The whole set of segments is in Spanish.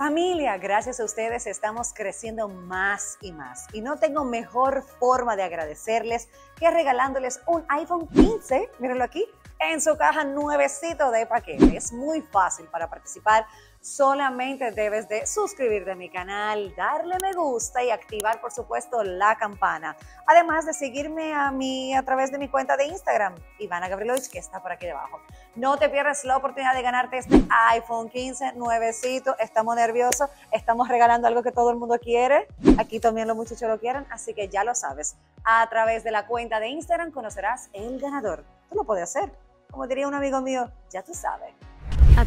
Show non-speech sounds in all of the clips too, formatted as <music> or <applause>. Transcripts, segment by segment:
Familia, gracias a ustedes estamos creciendo más y más. Y no tengo mejor forma de agradecerles que regalándoles un iPhone 15, mírenlo aquí, en su caja nuevecito de paquete. Es muy fácil para participar solamente debes de suscribirte a mi canal, darle me gusta y activar por supuesto la campana. Además de seguirme a mí a través de mi cuenta de Instagram, Ivana Gabrielovich, que está por aquí debajo. No te pierdas la oportunidad de ganarte este iPhone 15 nuevecito. Estamos nerviosos, estamos regalando algo que todo el mundo quiere. Aquí también los muchachos lo quieren, así que ya lo sabes. A través de la cuenta de Instagram conocerás el ganador. Tú lo puedes hacer. Como diría un amigo mío, ya tú sabes.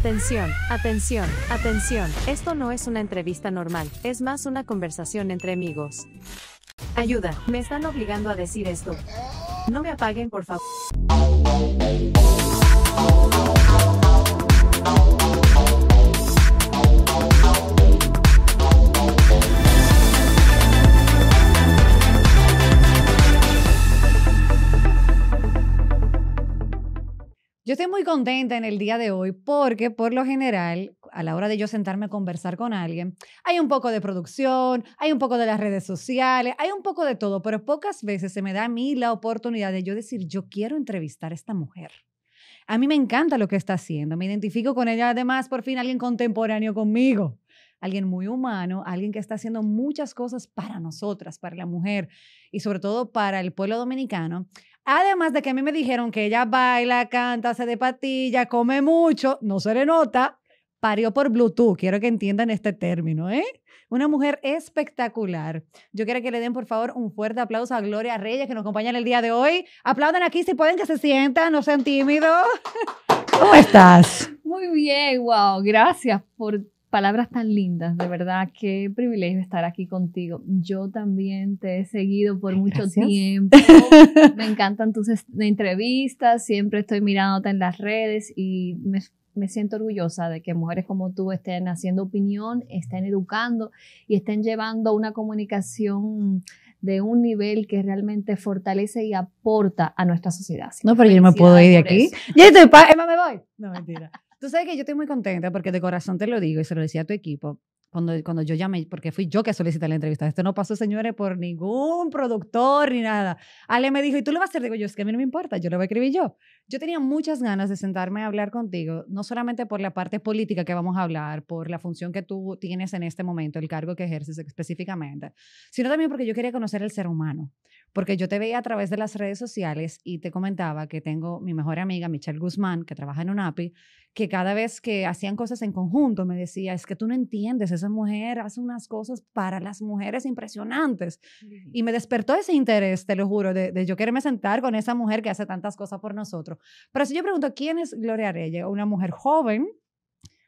Atención, atención, atención. Esto no es una entrevista normal, es más una conversación entre amigos. Ayuda, me están obligando a decir esto. No me apaguen, por favor. Yo estoy muy contenta en el día de hoy porque por lo general, a la hora de yo sentarme a conversar con alguien, hay un poco de producción, hay un poco de las redes sociales, hay un poco de todo, pero pocas veces se me da a mí la oportunidad de yo decir, yo quiero entrevistar a esta mujer. A mí me encanta lo que está haciendo, me identifico con ella, además por fin alguien contemporáneo conmigo, alguien muy humano, alguien que está haciendo muchas cosas para nosotras, para la mujer y sobre todo para el pueblo dominicano. Además de que a mí me dijeron que ella baila, canta, se de patilla, come mucho, no se le nota, parió por Bluetooth. Quiero que entiendan este término, ¿eh? Una mujer espectacular. Yo quiero que le den, por favor, un fuerte aplauso a Gloria Reyes, que nos acompaña en el día de hoy. Aplaudan aquí si pueden, que se sientan, no sean tímidos. ¿Cómo estás? Muy bien, wow, gracias por Palabras tan lindas, de verdad, qué privilegio estar aquí contigo. Yo también te he seguido por mucho tiempo. <laughs> Me encantan tus entrevistas, siempre estoy mirándote en las redes y me, siento orgullosa de que mujeres como tú estén haciendo opinión, estén educando y estén llevando una comunicación de un nivel que realmente fortalece y aporta a nuestra sociedad. no, pero yo no me puedo ir de aquí. Yo estoy Emma, me voy. No, mentira. <laughs> Tú sabes que yo estoy muy contenta porque de corazón te lo digo y se lo decía a tu equipo. Cuando, cuando yo llamé, porque fui yo que solicité la entrevista. Esto no pasó, señores, por ningún productor ni nada. Ale me dijo, ¿y tú lo vas a hacer? Digo yo, es que a mí no me importa, yo lo voy a escribir yo. Yo tenía muchas ganas de sentarme a hablar contigo, no solamente por la parte política que vamos a hablar, por la función que tú tienes en este momento, el cargo que ejerces específicamente, sino también porque yo quería conocer el ser humano porque yo te veía a través de las redes sociales y te comentaba que tengo mi mejor amiga Michelle Guzmán, que trabaja en UNAPI, que cada vez que hacían cosas en conjunto me decía, es que tú no entiendes, esa mujer hace unas cosas para las mujeres impresionantes. Y me despertó ese interés, te lo juro, de, yo quererme sentar con esa mujer que hace tantas cosas por nosotros. Pero si yo pregunto, ¿quién es Gloria Reyes? Una mujer joven,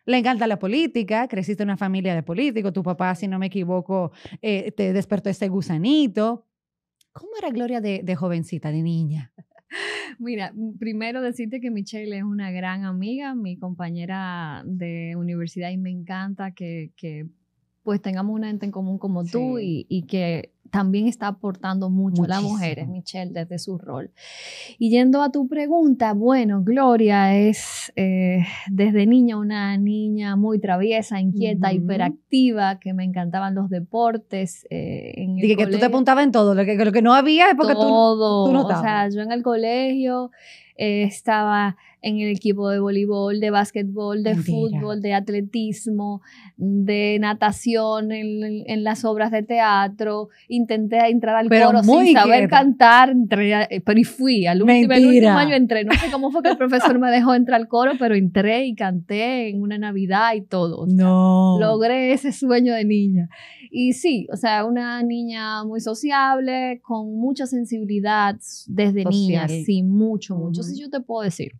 le encanta la política, creciste en una familia de políticos, tu papá, si no me equivoco, eh, te despertó este gusanito, ¿Cómo era Gloria de, jovencita, de niña? <laughs> Mira, mm, primero decirte que Michelle es una gran amiga, mi compañera de universidad y me encanta que, pues tengamos una gente en común como tú y, y, que también está aportando mucho a las mujeres, Michelle, desde su rol. Y yendo a tu pregunta, bueno, Gloria es eh, desde niña una niña muy traviesa, inquieta, hiperactiva, que me encantaban los deportes. Eh, Dije que tú te apuntabas en todo, lo que, lo que no había es porque tú, no estabas. O sea, yo en el colegio eh, estaba en el equipo de voleibol, de básquetbol, de fútbol, de atletismo, de natación, en, las obras de teatro. Intenté entrar al coro sin saber cantar, eh, pero y fui. Al último, año entré. No sé cómo fue que el profesor me dejó entrar al coro, pero entré y canté en una Navidad y todo. no. Logré ese sueño de niña. Y sí, o sea, una niña muy sociable, con mucha sensibilidad desde niña, sí, mucho, mucho. Sí, yo te puedo decir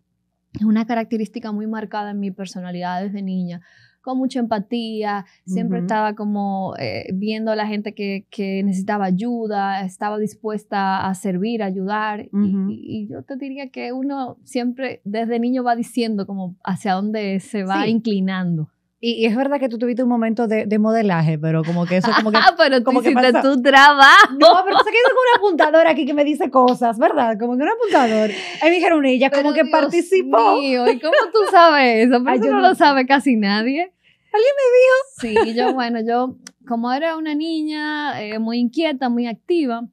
es una característica muy marcada en mi personalidad desde niña con mucha empatía, siempre estaba como eh, viendo a la gente que, que, necesitaba ayuda, estaba dispuesta a servir, a ayudar. y, yo te diría que uno siempre desde niño va diciendo como hacia dónde se va inclinando. Y, es verdad que tú tuviste un momento de, de modelaje, pero como que eso como que... <laughs> pero como que hiciste tu trabajo. No, pero sé que hay un apuntador aquí que me dice cosas, ¿verdad? Como que un apuntador. Ahí me dijeron ella como que Dios participó. Mío, ¿y cómo tú sabes eso? no, lo sabe casi nadie. ¿Alguien me dijo? Sí, yo bueno, yo como era una niña eh, muy inquieta, muy activa,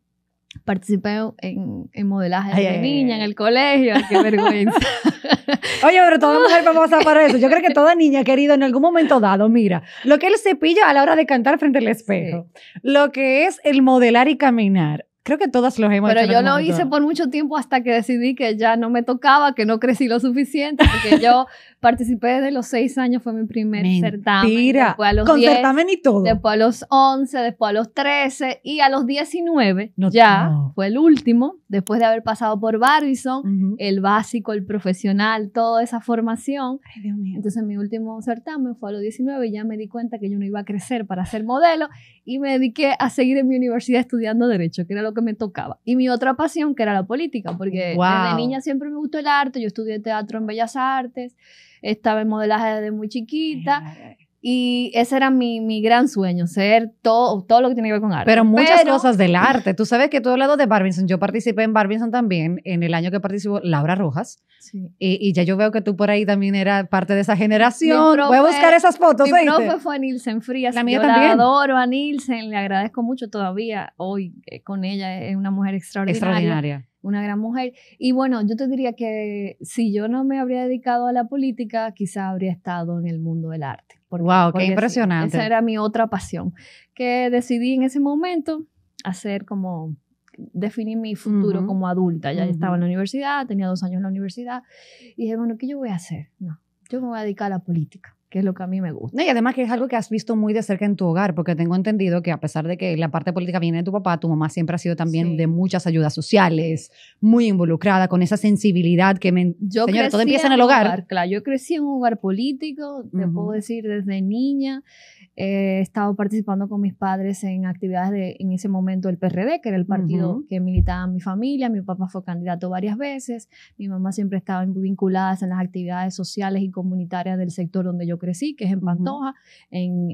participé en, en modelaje de niña en el colegio. ¡Qué vergüenza! <laughs> Oye, pero toda mujer famosa para eso. Yo creo que toda niña, querido, en algún momento dado, mira, lo que es el cepillo a la hora de cantar frente al espejo, lo que es el modelar y caminar, Creo que todas los hemos hecho. Pero yo lo hice por mucho tiempo hasta que decidí que ya no me tocaba, que no crecí lo suficiente, porque yo <laughs> participé desde los seis años, fue mi primer certamen. Después a los certamen y todo. Después a los 11, después a los 13 y a los 19 ya fue el último, después de haber pasado por Barbizon, el básico, el profesional, toda esa formación. Entonces mi último certamen fue a los 19 y ya me di cuenta que yo no iba a crecer para ser modelo y me dediqué a seguir en mi universidad estudiando Derecho, que era lo que me tocaba. Y mi otra pasión, que era la política, porque desde niña siempre me gustó el arte, yo estudié teatro en Bellas Artes, estaba en modelaje desde muy chiquita, y ese era mi, mi, gran sueño, ser todo, todo lo que tiene que ver con arte. Pero muchas cosas del arte. Tú sabes que tú hablado de Barbinson. Yo participé en Barbinson también, en el año que participó Laura Rojas. Y, y, ya yo veo que tú por ahí también eras parte de esa generación. Voy a buscar esas fotos. Mi No, profe fue a Frías. La mía La adoro a Nielsen, le agradezco mucho todavía hoy eh, con ella. Es una mujer extraordinaria. Extraordinaria una gran mujer. Y bueno, yo te diría que si yo no me habría dedicado a la política, quizá habría estado en el mundo del arte wow, qué impresionante. esa era mi otra pasión, que decidí en ese momento hacer como definir mi futuro como adulta. Ya estaba en la universidad, tenía dos años en la universidad y dije, bueno, ¿qué yo voy a hacer? No, yo me voy a dedicar a la política que es lo que a mí me gusta. Y además que es algo que has visto muy de cerca en tu hogar, porque tengo entendido que a pesar de que la parte política viene de tu papá, tu mamá siempre ha sido también de muchas ayudas sociales, muy involucrada, con esa sensibilidad que me... señora, todo empieza en el hogar. Claro, yo crecí en un hogar político, te puedo decir desde niña. Eh, he estado participando con mis padres en actividades de, en ese momento, el PRD, que era el partido que militaba mi familia. Mi papá fue candidato varias veces. Mi mamá siempre estaba vinculada en las actividades sociales y comunitarias del sector donde yo crecí, que es en Pantoja, en,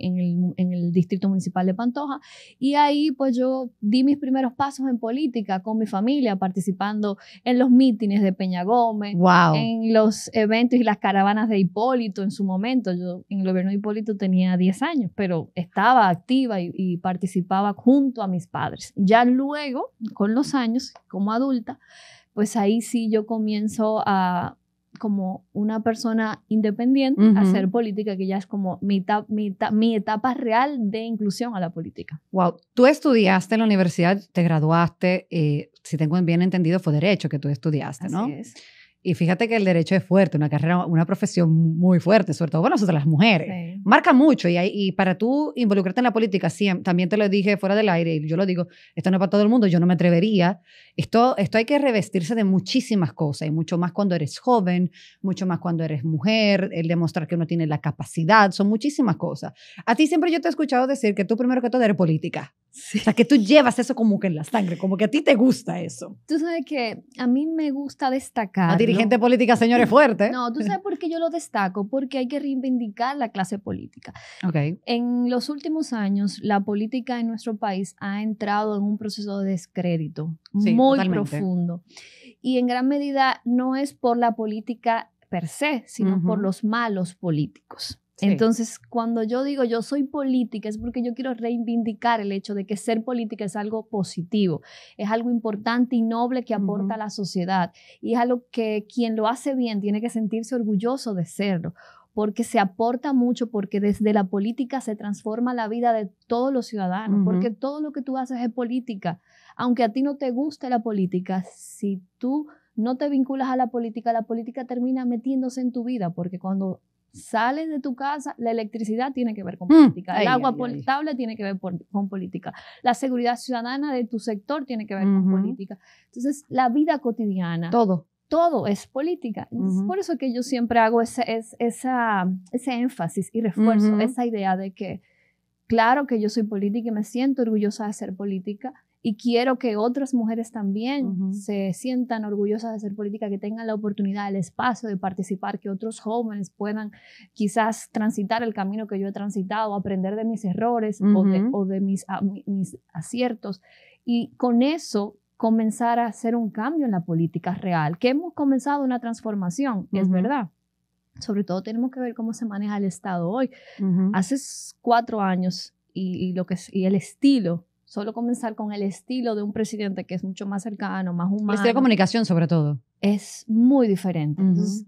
el, distrito municipal de Pantoja. Y ahí, pues yo di mis primeros pasos en política con mi familia, participando en los mítines de Peña Gómez, en los eventos y las caravanas de Hipólito en su momento. Yo en el gobierno de Hipólito tenía 10 años pero estaba activa y, participaba junto a mis padres. Ya luego, con los años, como adulta, pues ahí sí yo comienzo a como una persona independiente, a hacer política, que ya es como mi, mi etapa real de inclusión a la política. Wow, tú estudiaste en la universidad, te graduaste, eh, si tengo bien entendido, fue derecho que tú estudiaste, ¿no? Así es. Y fíjate que el derecho es fuerte, una carrera, una profesión muy fuerte, sobre todo para nosotras las mujeres. Marca mucho y, para tú involucrarte en la política, sí, también te lo dije fuera del aire y yo lo digo, esto no es para todo el mundo, yo no me atrevería. Esto, esto hay que revestirse de muchísimas cosas y mucho más cuando eres joven, mucho más cuando eres mujer, el demostrar que uno tiene la capacidad, son muchísimas cosas. A ti siempre yo te he escuchado decir que tú primero que todo eres política. O sea, que tú llevas eso como que en la sangre, como que a ti te gusta eso. Tú sabes que a mí me gusta destacar. A dirigente política, señores, fuerte. No, tú sabes por qué yo lo destaco, porque hay que reivindicar la clase política. Okay. En los últimos años, la política en nuestro país ha entrado en un proceso de descrédito muy profundo. Y en gran medida no es por la política per se, sino por los malos políticos. Entonces, cuando yo digo yo soy política, es porque yo quiero reivindicar el hecho de que ser política es algo positivo, es algo importante y noble que aporta a la sociedad y es algo que quien lo hace bien tiene que sentirse orgulloso de serlo porque se aporta mucho, porque desde la política se transforma la vida de todos los ciudadanos, porque todo lo que tú haces es política. Aunque a ti no te guste la política, si tú no te vinculas a la política, la política termina metiéndose en tu vida, porque cuando sales de tu casa, la electricidad tiene que ver con mm, política, el agua potable tiene que ver con política, la seguridad ciudadana de tu sector tiene que ver con política. Entonces, la vida cotidiana. Todo. Todo es política. por eso que yo siempre hago ese, énfasis y refuerzo esa idea de que, claro que yo soy política y me siento orgullosa de ser política, y quiero que otras mujeres también se sientan orgullosas de ser política, que tengan la oportunidad, el espacio de participar, que otros jóvenes puedan quizás transitar el camino que yo he transitado, aprender de mis errores o de, mis, aciertos. Y con eso comenzar a hacer un cambio en la política real, que hemos comenzado una transformación, es verdad. Sobre todo tenemos que ver cómo se maneja el Estado hoy. Hace cuatro años lo que, y el estilo solo comenzar con el estilo de un presidente que es mucho más cercano, más humano. El estilo de comunicación, sobre todo. Es muy diferente.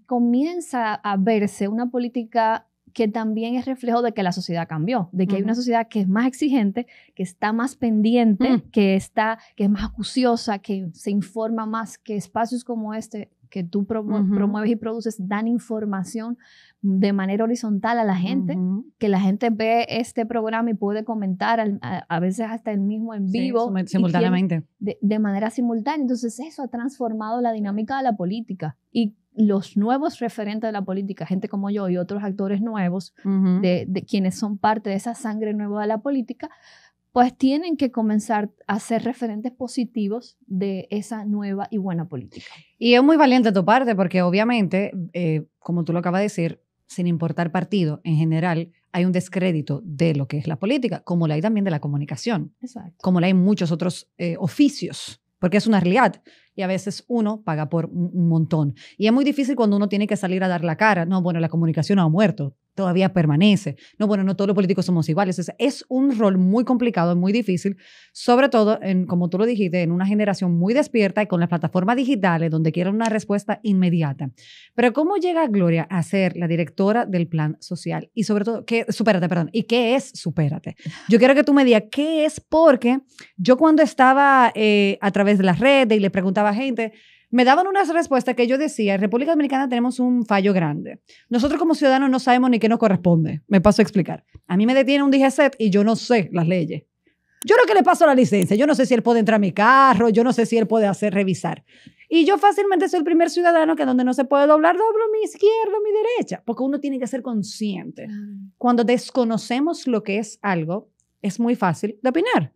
comienza a verse una política que también es reflejo de que la sociedad cambió, de que hay una sociedad que es más exigente, que está más pendiente, que está que es más acuciosa, que se informa más, que espacios como este que tú promueves y produces dan información de manera horizontal a la gente, que la gente ve este programa y puede comentar a, veces hasta el mismo en vivo. simultáneamente. De, manera simultánea. Entonces eso ha transformado la dinámica de la política y los nuevos referentes de la política, gente como yo y otros actores nuevos, de, quienes son parte de esa sangre nueva de la política, pues tienen que comenzar a ser referentes positivos de esa nueva y buena política. Y es muy valiente tu parte, porque obviamente, eh, como tú lo acabas de decir, sin importar partido, en general hay un descrédito de lo que es la política, como la hay también de la comunicación, como la hay en muchos otros eh, oficios, porque es una realidad y a veces uno paga por un montón. Y es muy difícil cuando uno tiene que salir a dar la cara. No, bueno, la comunicación ha muerto, todavía permanece. No, bueno, no todos los políticos somos iguales. Es, es un rol muy complicado, muy difícil, sobre todo, en, como tú lo dijiste, en una generación muy despierta y con las plataformas digitales donde quieren una respuesta inmediata. Pero ¿cómo llega Gloria a ser la directora del plan social? Y sobre todo, ¿qué, supérate, perdón, ¿y qué es supérate? Yo quiero que tú me digas qué es porque yo cuando estaba eh, a través de las redes y le preguntaba gente, me daban unas respuestas que yo decía, en República Dominicana tenemos un fallo grande. Nosotros como ciudadanos no sabemos ni qué nos corresponde. Me paso a explicar. A mí me detiene un set y yo no sé las leyes. Yo lo que le paso la licencia, yo no sé si él puede entrar a mi carro, yo no sé si él puede hacer revisar. Y yo fácilmente soy el primer ciudadano que donde no se puede doblar, doblo mi izquierda, mi derecha, porque uno tiene que ser consciente. Cuando desconocemos lo que es algo, es muy fácil de opinar.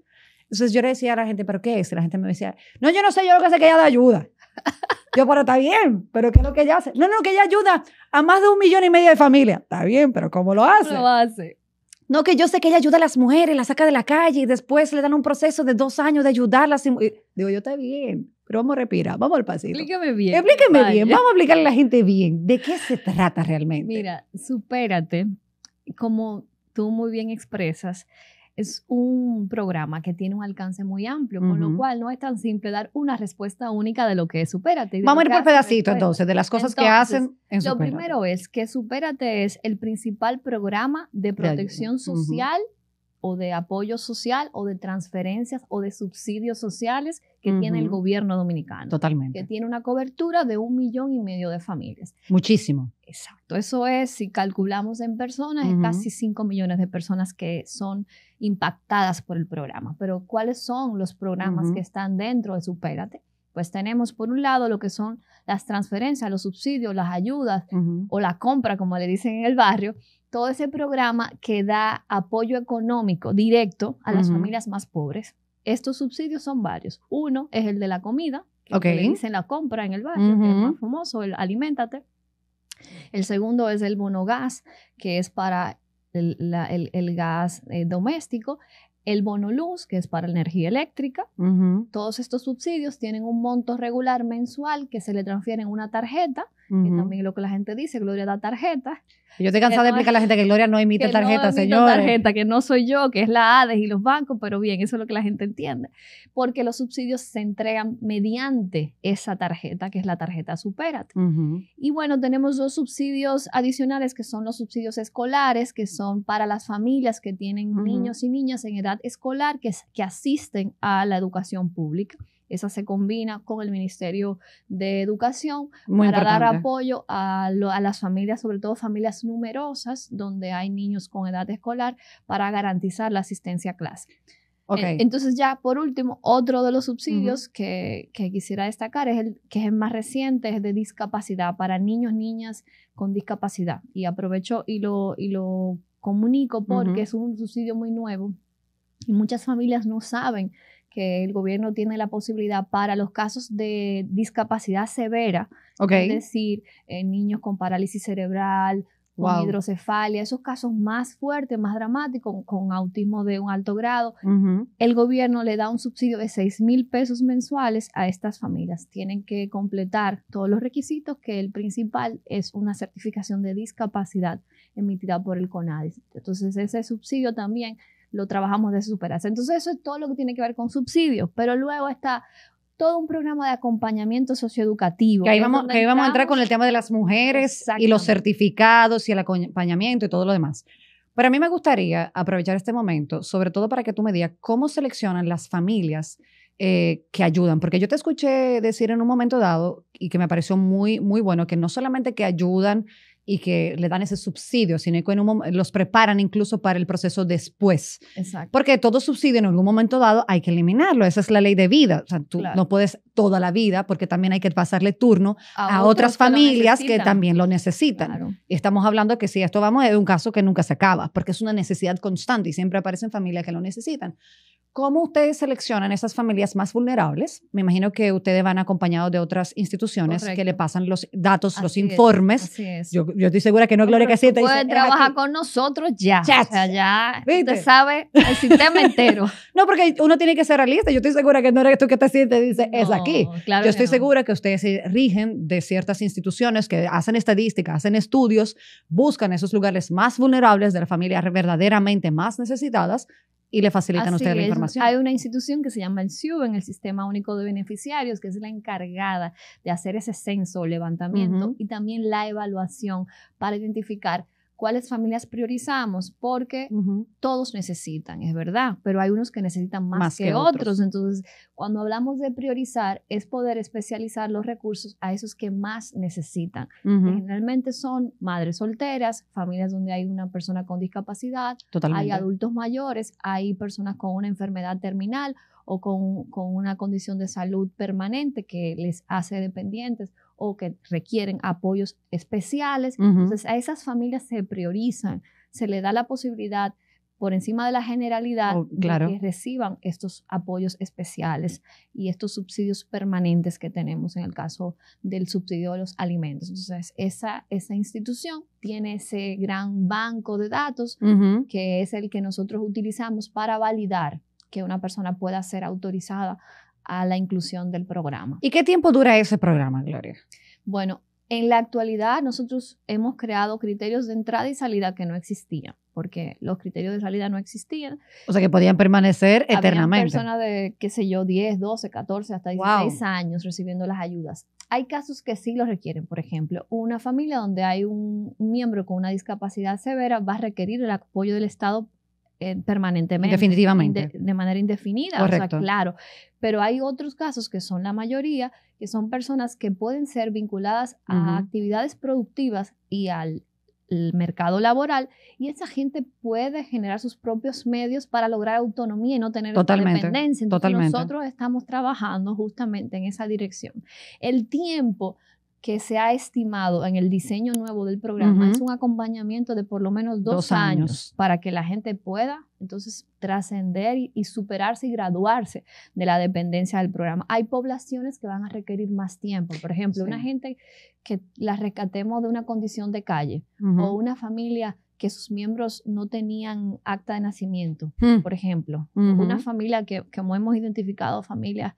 Entonces yo le decía a la gente, ¿pero qué es? la gente me decía, no, yo no sé, yo lo que sé que ella da ayuda. <laughs> Yo, pero está bien, pero ¿qué es lo que ella hace? No, no, que ella ayuda a más de un millón y medio de familias. Está bien, pero ¿cómo lo hace? Lo hace. No, que yo sé que ella ayuda a las mujeres, las saca de la calle y después le dan un proceso de dos años de ayudarlas. digo, yo está bien, pero vamos a respirar, vamos al pasito. Explíqueme bien. Explíqueme bien, vamos a explicarle a la gente bien de qué se trata realmente. Mira, supérate, como tú muy bien expresas, es un programa que tiene un alcance muy amplio, con lo cual no es tan simple dar una respuesta única de lo que es Supérate. Vamos a ir por pedacito entonces, de las cosas que hacen en Lo primero es que Supérate es el principal programa de protección social o de apoyo social o de transferencias o de subsidios sociales que tiene el gobierno dominicano. Totalmente. Que tiene una cobertura de un millón y medio de familias. Muchísimo. Exacto. Eso es, si calculamos en personas, casi 5 millones de personas que son impactadas por el programa. Pero ¿cuáles son los programas que están dentro de Supérate? Pues tenemos por un lado lo que son las transferencias, los subsidios, las ayudas o la compra, como le dicen en el barrio, todo ese programa que da apoyo económico directo a las familias más pobres. Estos subsidios son varios. Uno es el de la comida, que okay. le dicen la compra en el barrio, el más famoso, el alimentate. El segundo es el Bono Gas, que es para el, gas eh, doméstico. El bono luz, que es para energía eléctrica. Todos estos subsidios tienen un monto regular mensual que se le transfiere en una tarjeta que también lo que la gente dice, Gloria da tarjeta Yo estoy cansada de explicar a la gente que Gloria no emite tarjetas, no señor. tarjeta, que no soy yo, que es la ADES y los bancos, pero bien, eso es lo que la gente entiende. Porque los subsidios se entregan mediante esa tarjeta, que es la tarjeta Superat. Y bueno, tenemos dos subsidios adicionales, que son los subsidios escolares, que son para las familias que tienen niños y niñas en edad escolar que, que asisten a la educación pública. Esa se combina con el Ministerio de Educación para dar apoyo a, las familias, sobre todo familias numerosas, donde hay niños con edad escolar, para garantizar la asistencia a clase. Entonces ya por último, otro de los subsidios que, quisiera destacar es el que es más reciente, es de discapacidad para niños, niñas con discapacidad. Y aprovecho y lo, y lo comunico porque es un subsidio muy nuevo y muchas familias no saben que el gobierno tiene la posibilidad para los casos de discapacidad severa, es decir, eh, niños con parálisis cerebral, con hidrocefalia, esos casos más fuertes, más dramáticos, con, autismo de un alto grado, el gobierno le da un subsidio de 6 mil pesos mensuales a estas familias. Tienen que completar todos los requisitos, que el principal es una certificación de discapacidad emitida por el CONADIS. Entonces, ese subsidio también lo trabajamos de superas. Entonces eso es todo lo que tiene que ver con subsidios, pero luego está todo un programa de acompañamiento socioeducativo. Que ahí vamos, vamos a entrar con el tema de las mujeres y los certificados y el acompañamiento y todo lo demás. Pero a mí me gustaría aprovechar este momento, sobre todo para que tú me digas cómo seleccionan las familias eh, que ayudan, porque yo te escuché decir en un momento dado y que me pareció muy, muy bueno, que no solamente que ayudan y que le dan ese subsidio, sino que en un los preparan incluso para el proceso después. Porque todo subsidio en algún momento dado hay que eliminarlo, esa es la ley de vida, tú no puedes toda la vida porque también hay que pasarle turno a, otras familias que, también lo necesitan. Y estamos hablando que si esto vamos es un caso que nunca se acaba, porque es una necesidad constante y siempre aparecen familias que lo necesitan. ¿Cómo ustedes seleccionan esas familias más vulnerables? Me imagino que ustedes van acompañados de otras instituciones que le pasan los datos, los informes. Yo, estoy segura que no, Gloria que Pueden puede trabajar con nosotros ya. ya. ya usted sabe el sistema entero. <laughs> no, porque uno tiene que ser realista. Yo estoy segura que no que tú que te sientes y dices, es aquí. Claro yo estoy segura que ustedes se rigen de ciertas instituciones que hacen estadísticas, hacen estudios, buscan esos lugares más vulnerables de las familias verdaderamente más necesitadas y le facilitan ustedes la información. Hay una institución que se llama el SIUB, en el Sistema Único de Beneficiarios, que es la encargada de hacer ese censo o levantamiento y también la evaluación para identificar cuáles familias priorizamos, porque todos necesitan, es verdad, pero hay unos que necesitan más, que, otros. Entonces, cuando hablamos de priorizar, es poder especializar los recursos a esos que más necesitan. generalmente son madres solteras, familias donde hay una persona con discapacidad, hay adultos mayores, hay personas con una enfermedad terminal o con, con una condición de salud permanente que les hace dependientes o que requieren apoyos especiales. Entonces, a esas familias se priorizan, se le da la posibilidad por encima de la generalidad oh, que reciban estos apoyos especiales y estos subsidios permanentes que tenemos en el caso del subsidio de los alimentos. Entonces, esa, esa institución tiene ese gran banco de datos que es el que nosotros utilizamos para validar que una persona pueda ser autorizada a la inclusión del programa. ¿Y qué tiempo dura ese programa, Gloria? Bueno, en la actualidad nosotros hemos creado criterios de entrada y salida que no existían, porque los criterios de salida no existían. O sea, que podían permanecer eternamente. persona de, qué sé yo, 10, 12, 14, hasta 16 años recibiendo las ayudas. Hay casos que sí lo requieren, por ejemplo, una familia donde hay un miembro con una discapacidad severa va a requerir el apoyo del Estado eh, permanentemente. Definitivamente. De, manera indefinida. claro. Pero hay otros casos que son la mayoría, que son personas que pueden ser vinculadas a actividades productivas y al mercado laboral y esa gente puede generar sus propios medios para lograr autonomía y no tener dependencia. totalmente. nosotros estamos trabajando justamente en esa dirección. El tiempo que se ha estimado en el diseño nuevo del programa es un acompañamiento de por lo menos dos, años. para que la gente pueda entonces trascender y, superarse y graduarse de la dependencia del programa. Hay poblaciones que van a requerir más tiempo, por ejemplo, una gente que la rescatemos de una condición de calle o una familia que sus miembros no tenían acta de nacimiento, hmm. por ejemplo. Una familia que, como hemos identificado, familias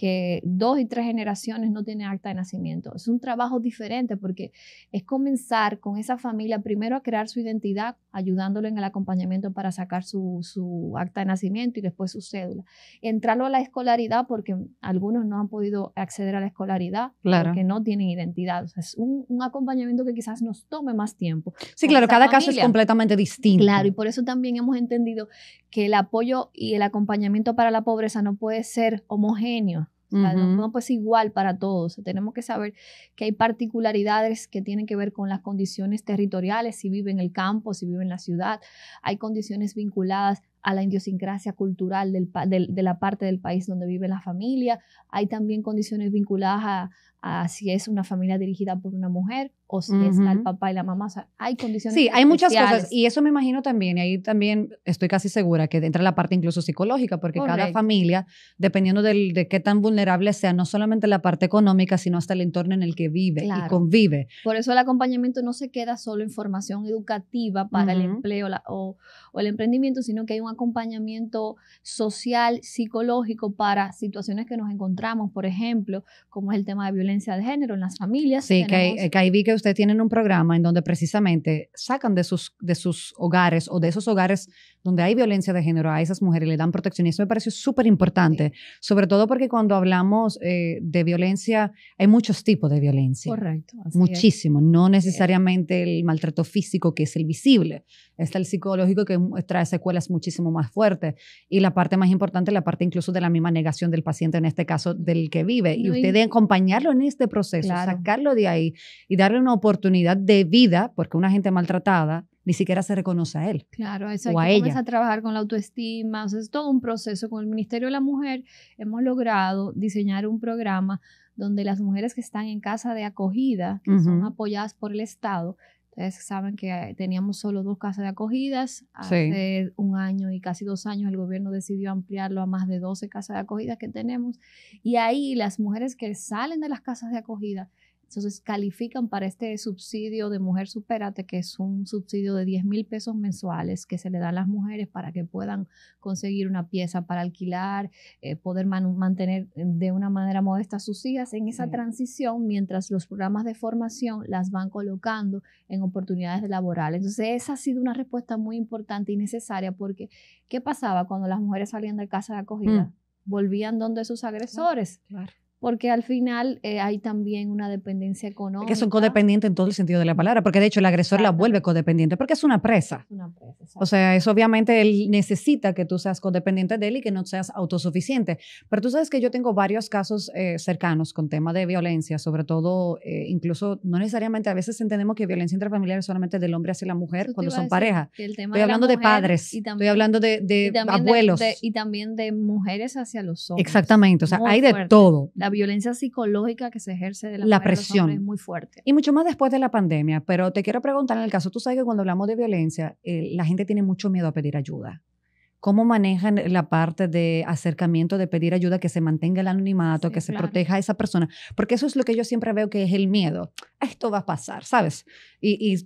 que dos y tres generaciones no tienen acta de nacimiento. Es un trabajo diferente porque es comenzar con esa familia primero a crear su identidad, ayudándolo en el acompañamiento para sacar su, acta de nacimiento y después su cédula. Entrarlo a la escolaridad porque algunos no han podido acceder a la escolaridad claro. porque no tienen identidad. es un, acompañamiento que quizás nos tome más tiempo. Sí, claro, cada caso es completamente distinto. Claro, y por eso también hemos entendido que el apoyo y el acompañamiento para la pobreza no puede ser homogéneo no, pues igual para todos. tenemos que saber que hay particularidades que tienen que ver con las condiciones territoriales, si vive en el campo, si vive en la ciudad. Hay condiciones vinculadas a la idiosincrasia cultural del, de la parte del país donde vive la familia. Hay también condiciones vinculadas a, si es una familia dirigida por una mujer o si es el papá y la mamá. O sea, hay condiciones. Sí, hay muchas cosas. Y eso me imagino también, y ahí también estoy casi segura que entra la parte incluso psicológica, porque cada familia, dependiendo de qué tan vulnerable sea, no solamente la parte económica, sino hasta el entorno en el que vive y convive. Por eso el acompañamiento no se queda solo en formación educativa para el empleo o, o el emprendimiento, sino que hay un acompañamiento social, psicológico para situaciones que nos encontramos, por ejemplo, como es el tema de violencia de género en las familias. Sí, que, ahí vi que ustedes tienen un programa en donde precisamente sacan de sus, de sus hogares o de esos hogares donde hay violencia de género a esas mujeres y le dan protección. Y eso me parece súper importante, sobre todo porque cuando hablamos eh, de violencia, hay muchos tipos de violencia. Correcto. Muchísimo, no necesariamente el maltrato físico que es el visible, está el psicológico que trae secuelas muchísimas más fuerte. Y la parte más importante, la parte incluso de la misma negación del paciente, en este caso del que vive. Y usted de acompañarlo en este proceso, sacarlo de ahí y darle una oportunidad de vida, porque una gente maltratada ni siquiera se reconoce a él. Claro, eso o a que ella. a trabajar con la autoestima, es todo un proceso. Con el Ministerio de la Mujer hemos logrado diseñar un programa donde las mujeres que están en casa de acogida, que son apoyadas por el Estado, Ustedes saben que teníamos solo dos casas de acogidas. Hace un año y casi dos años el gobierno decidió ampliarlo a más de 12 casas de acogida que tenemos. Y ahí las mujeres que salen de las casas de acogida entonces califican para este subsidio de mujer superate, que es un subsidio de 10 mil pesos mensuales que se le dan a las mujeres para que puedan conseguir una pieza para alquilar, eh, poder mantener eh, de una manera modesta a sus hijas en esa transición, mientras los programas de formación las van colocando en oportunidades laborales. Entonces esa ha sido una respuesta muy importante y necesaria porque ¿qué pasaba cuando las mujeres salían de casa de acogida? Mm. Volvían donde sus agresores. claro porque al final eh, hay también una dependencia económica. Que son codependientes en todo el sentido de la palabra, porque de hecho el agresor la vuelve codependiente, porque es una presa. una presa o sea, eso obviamente él necesita que tú seas codependiente de él y que no seas autosuficiente. Pero tú sabes que yo tengo varios casos eh, cercanos con tema de violencia, sobre todo, eh, incluso no necesariamente, a veces entendemos que violencia intrafamiliar es solamente del hombre hacia la mujer cuando son pareja. Estoy hablando de, padres, estoy hablando de, abuelos. y también de mujeres hacia los hombres. Exactamente, o sea, hay de todo. La violencia psicológica que se ejerce de la, la presión es muy fuerte. Y mucho más después de la pandemia, pero te quiero preguntar, en el caso, tú sabes que cuando hablamos de violencia, eh, la gente tiene mucho miedo a pedir ayuda. ¿Cómo manejan la parte de acercamiento, de pedir ayuda, que se mantenga el anonimato, que se proteja a esa persona? Porque eso es lo que yo siempre veo que es el miedo. Esto va a pasar, ¿sabes? Y,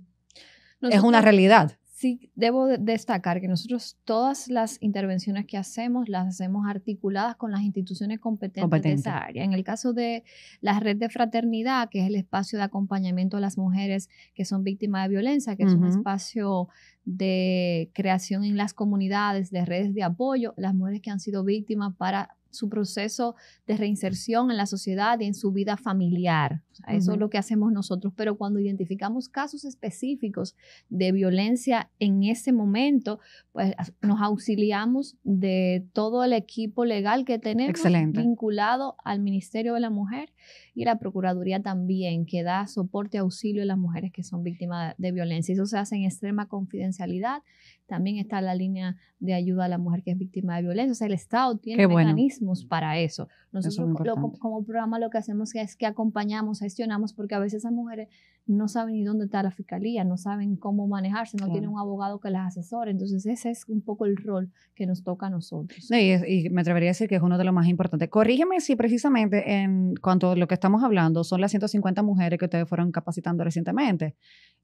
es una realidad sí debo destacar que nosotros todas las intervenciones que hacemos las hacemos articuladas con las instituciones competentes de esa área. En el caso de la red de fraternidad, que es el espacio de acompañamiento a las mujeres que son víctimas de violencia, que es un espacio de creación en las comunidades, de redes de apoyo, las mujeres que han sido víctimas para su proceso de reinserción en la sociedad y en su vida familiar. eso es lo que hacemos nosotros, pero cuando identificamos casos específicos de violencia en ese momento, pues nos auxiliamos de todo el equipo legal que tenemos vinculado al Ministerio de la Mujer y la Procuraduría también, que da soporte y auxilio a las mujeres que son víctimas de violencia. Eso se hace en extrema confidencialidad también está la línea de ayuda a la mujer que es víctima de violencia. O sea, el Estado tiene mecanismos para eso. Nosotros como programa lo que hacemos es que acompañamos, gestionamos, porque a veces esas mujeres no saben ni dónde está la fiscalía, no saben cómo manejarse, no tienen un abogado que las asesore. Entonces, ese es un poco el rol que nos toca a nosotros. y, y, me atrevería a decir que es uno de los más importantes. Corrígeme si precisamente en cuanto a lo que estamos hablando son las 150 mujeres que ustedes fueron capacitando recientemente.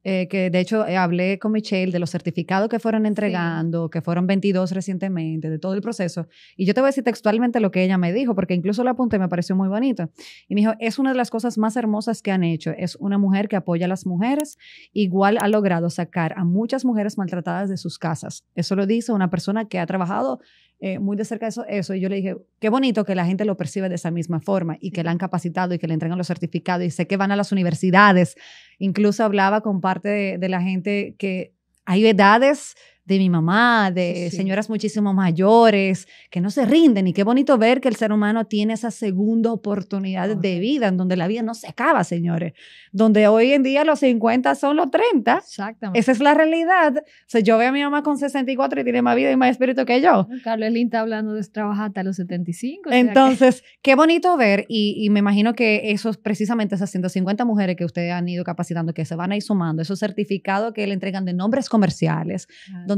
Eh, que de hecho eh, hablé con Michelle de los certificados que fueron entregando, que fueron 22 recientemente, de todo el proceso. Y yo te voy a decir textualmente lo que ella me dijo, porque incluso lo apunté, me pareció muy bonita Y me dijo, es una de las cosas más hermosas que han hecho. Es una mujer que apoya a las mujeres, igual ha logrado sacar a muchas mujeres maltratadas de sus casas. Eso lo dice una persona que ha trabajado eh, muy de cerca eso, eso. Y yo le dije, qué bonito que la gente lo percibe de esa misma forma y que la han capacitado y que le entregan los certificados y sé que van a las universidades. Incluso hablaba con parte de, de la gente que hay edades de mi mamá, de señoras muchísimo mayores, que no se rinden. Y qué bonito ver que el ser humano tiene esa segunda oportunidad de vida, en donde la vida no se acaba, señores. Donde hoy en día los 50 son los 30. Exactamente. Esa es la realidad. O sea, yo veo a mi mamá con 64 y tiene más vida y más espíritu que yo. Carlos está hablando de trabajar hasta los 75. Entonces, qué bonito ver. Y, me imagino que esos, precisamente esas 150 mujeres que ustedes han ido capacitando, que se van a ir sumando, esos certificados que le entregan de nombres comerciales,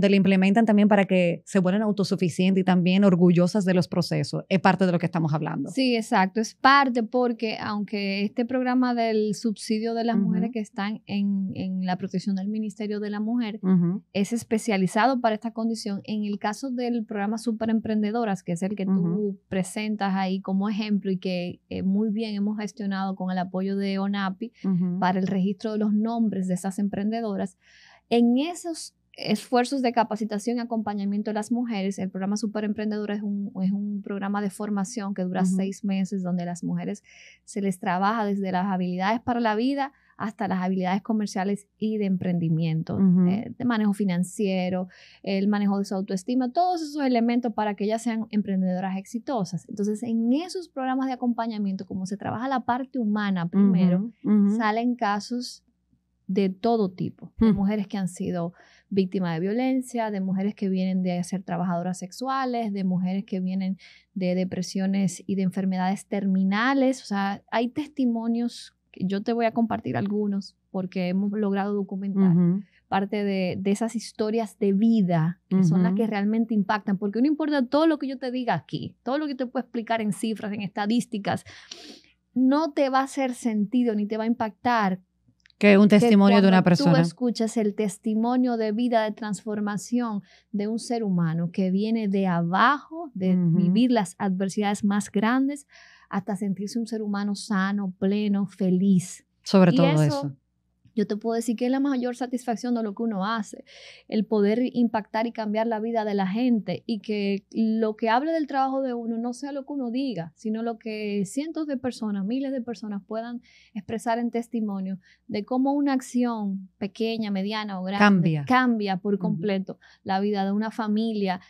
donde implementan también para que se vuelvan autosuficientes y también orgullosas de los procesos. Es parte de lo que estamos hablando. Sí, exacto, es parte porque aunque este programa del subsidio de las mujeres que están en, en, la protección del Ministerio de la Mujer es especializado para esta condición, en el caso del programa Super Emprendedoras, que es el que tú presentas ahí como ejemplo y que eh, muy bien hemos gestionado con el apoyo de ONAPI para el registro de los nombres de esas emprendedoras, en esos esfuerzos de capacitación y acompañamiento de las mujeres. El programa Super Emprendedora es un, es un programa de formación que dura seis meses donde las mujeres se les trabaja desde las habilidades para la vida hasta las habilidades comerciales y de emprendimiento, eh, de manejo financiero, el manejo de su autoestima, todos esos elementos para que ellas sean emprendedoras exitosas. Entonces, en esos programas de acompañamiento, como se trabaja la parte humana primero, salen casos de todo tipo, de hmm. mujeres que han sido víctima de violencia, de mujeres que vienen de ser trabajadoras sexuales, de mujeres que vienen de depresiones y de enfermedades terminales. O sea, hay testimonios, que yo te voy a compartir algunos porque hemos logrado documentar. parte de, esas historias de vida que son las que realmente impactan, porque no importa todo lo que yo te diga aquí, todo lo que te puedo explicar en cifras, en estadísticas, no te va a hacer sentido ni te va a impactar que un testimonio de una persona. Tú escuchas el testimonio de vida, de transformación de un ser humano que viene de abajo, de vivir las adversidades más grandes, hasta sentirse un ser humano sano, pleno, feliz. Sobre todo eso yo te puedo decir que es la mayor satisfacción de lo que uno hace, el poder impactar y cambiar la vida de la gente y que lo que hable del trabajo de uno no sea lo que uno diga, sino lo que cientos de personas, miles de personas puedan expresar en testimonio de cómo una acción pequeña, mediana o grande cambia, por completo la vida de una familia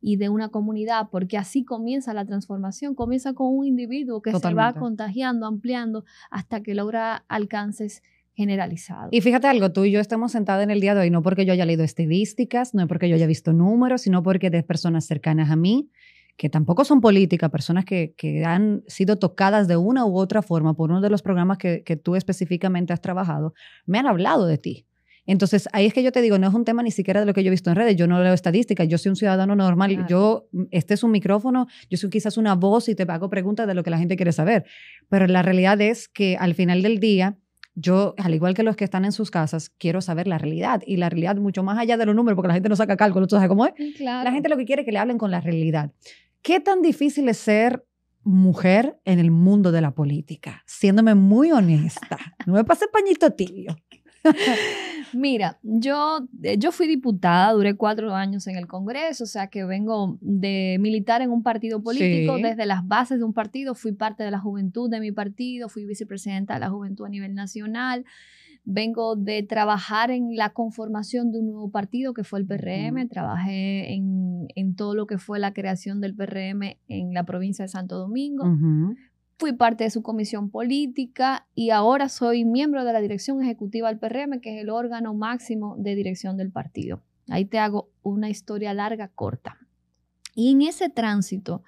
y de una comunidad, porque así comienza la transformación, comienza con un individuo que se va contagiando, ampliando hasta que logra alcances generalizado. Y fíjate algo, tú y yo estamos sentados en el día de hoy, no porque yo haya leído estadísticas, no porque yo haya visto números, sino porque de personas cercanas a mí, que tampoco son políticas, personas que, han sido tocadas de una u otra forma por uno de los programas que, tú específicamente has trabajado, me han hablado de ti. Entonces, ahí es que yo te digo, no es un tema ni siquiera de lo que yo he visto en redes, yo no leo estadísticas, yo soy un ciudadano normal, yo, este es un micrófono, yo soy quizás una voz y te hago preguntas de lo que la gente quiere saber, pero la realidad es que al final del día, yo, al igual que los que están en sus casas, quiero saber la realidad y la realidad mucho más allá de los números, porque la gente no saca cálculos, sabes cómo es? Mm, la gente lo que quiere es que le hablen con la realidad. ¿Qué tan difícil es ser mujer en el mundo de la política? Siéndome muy honesta, no me pase pañito tibio. Mira, yo, eh, yo fui diputada, duré cuatro años en el Congreso, o sea que vengo de militar en un partido político, desde las bases de un partido, fui parte de la juventud de mi partido, fui vicepresidenta de la juventud a nivel nacional, vengo de trabajar en la conformación de un nuevo partido que fue el PRM, trabajé en, todo lo que fue la creación del PRM en la provincia de Santo Domingo. Fui parte de su comisión política y ahora soy miembro de la dirección ejecutiva del PRM, que es el órgano máximo de dirección del partido. Ahí te hago una historia larga, corta. Y en ese tránsito,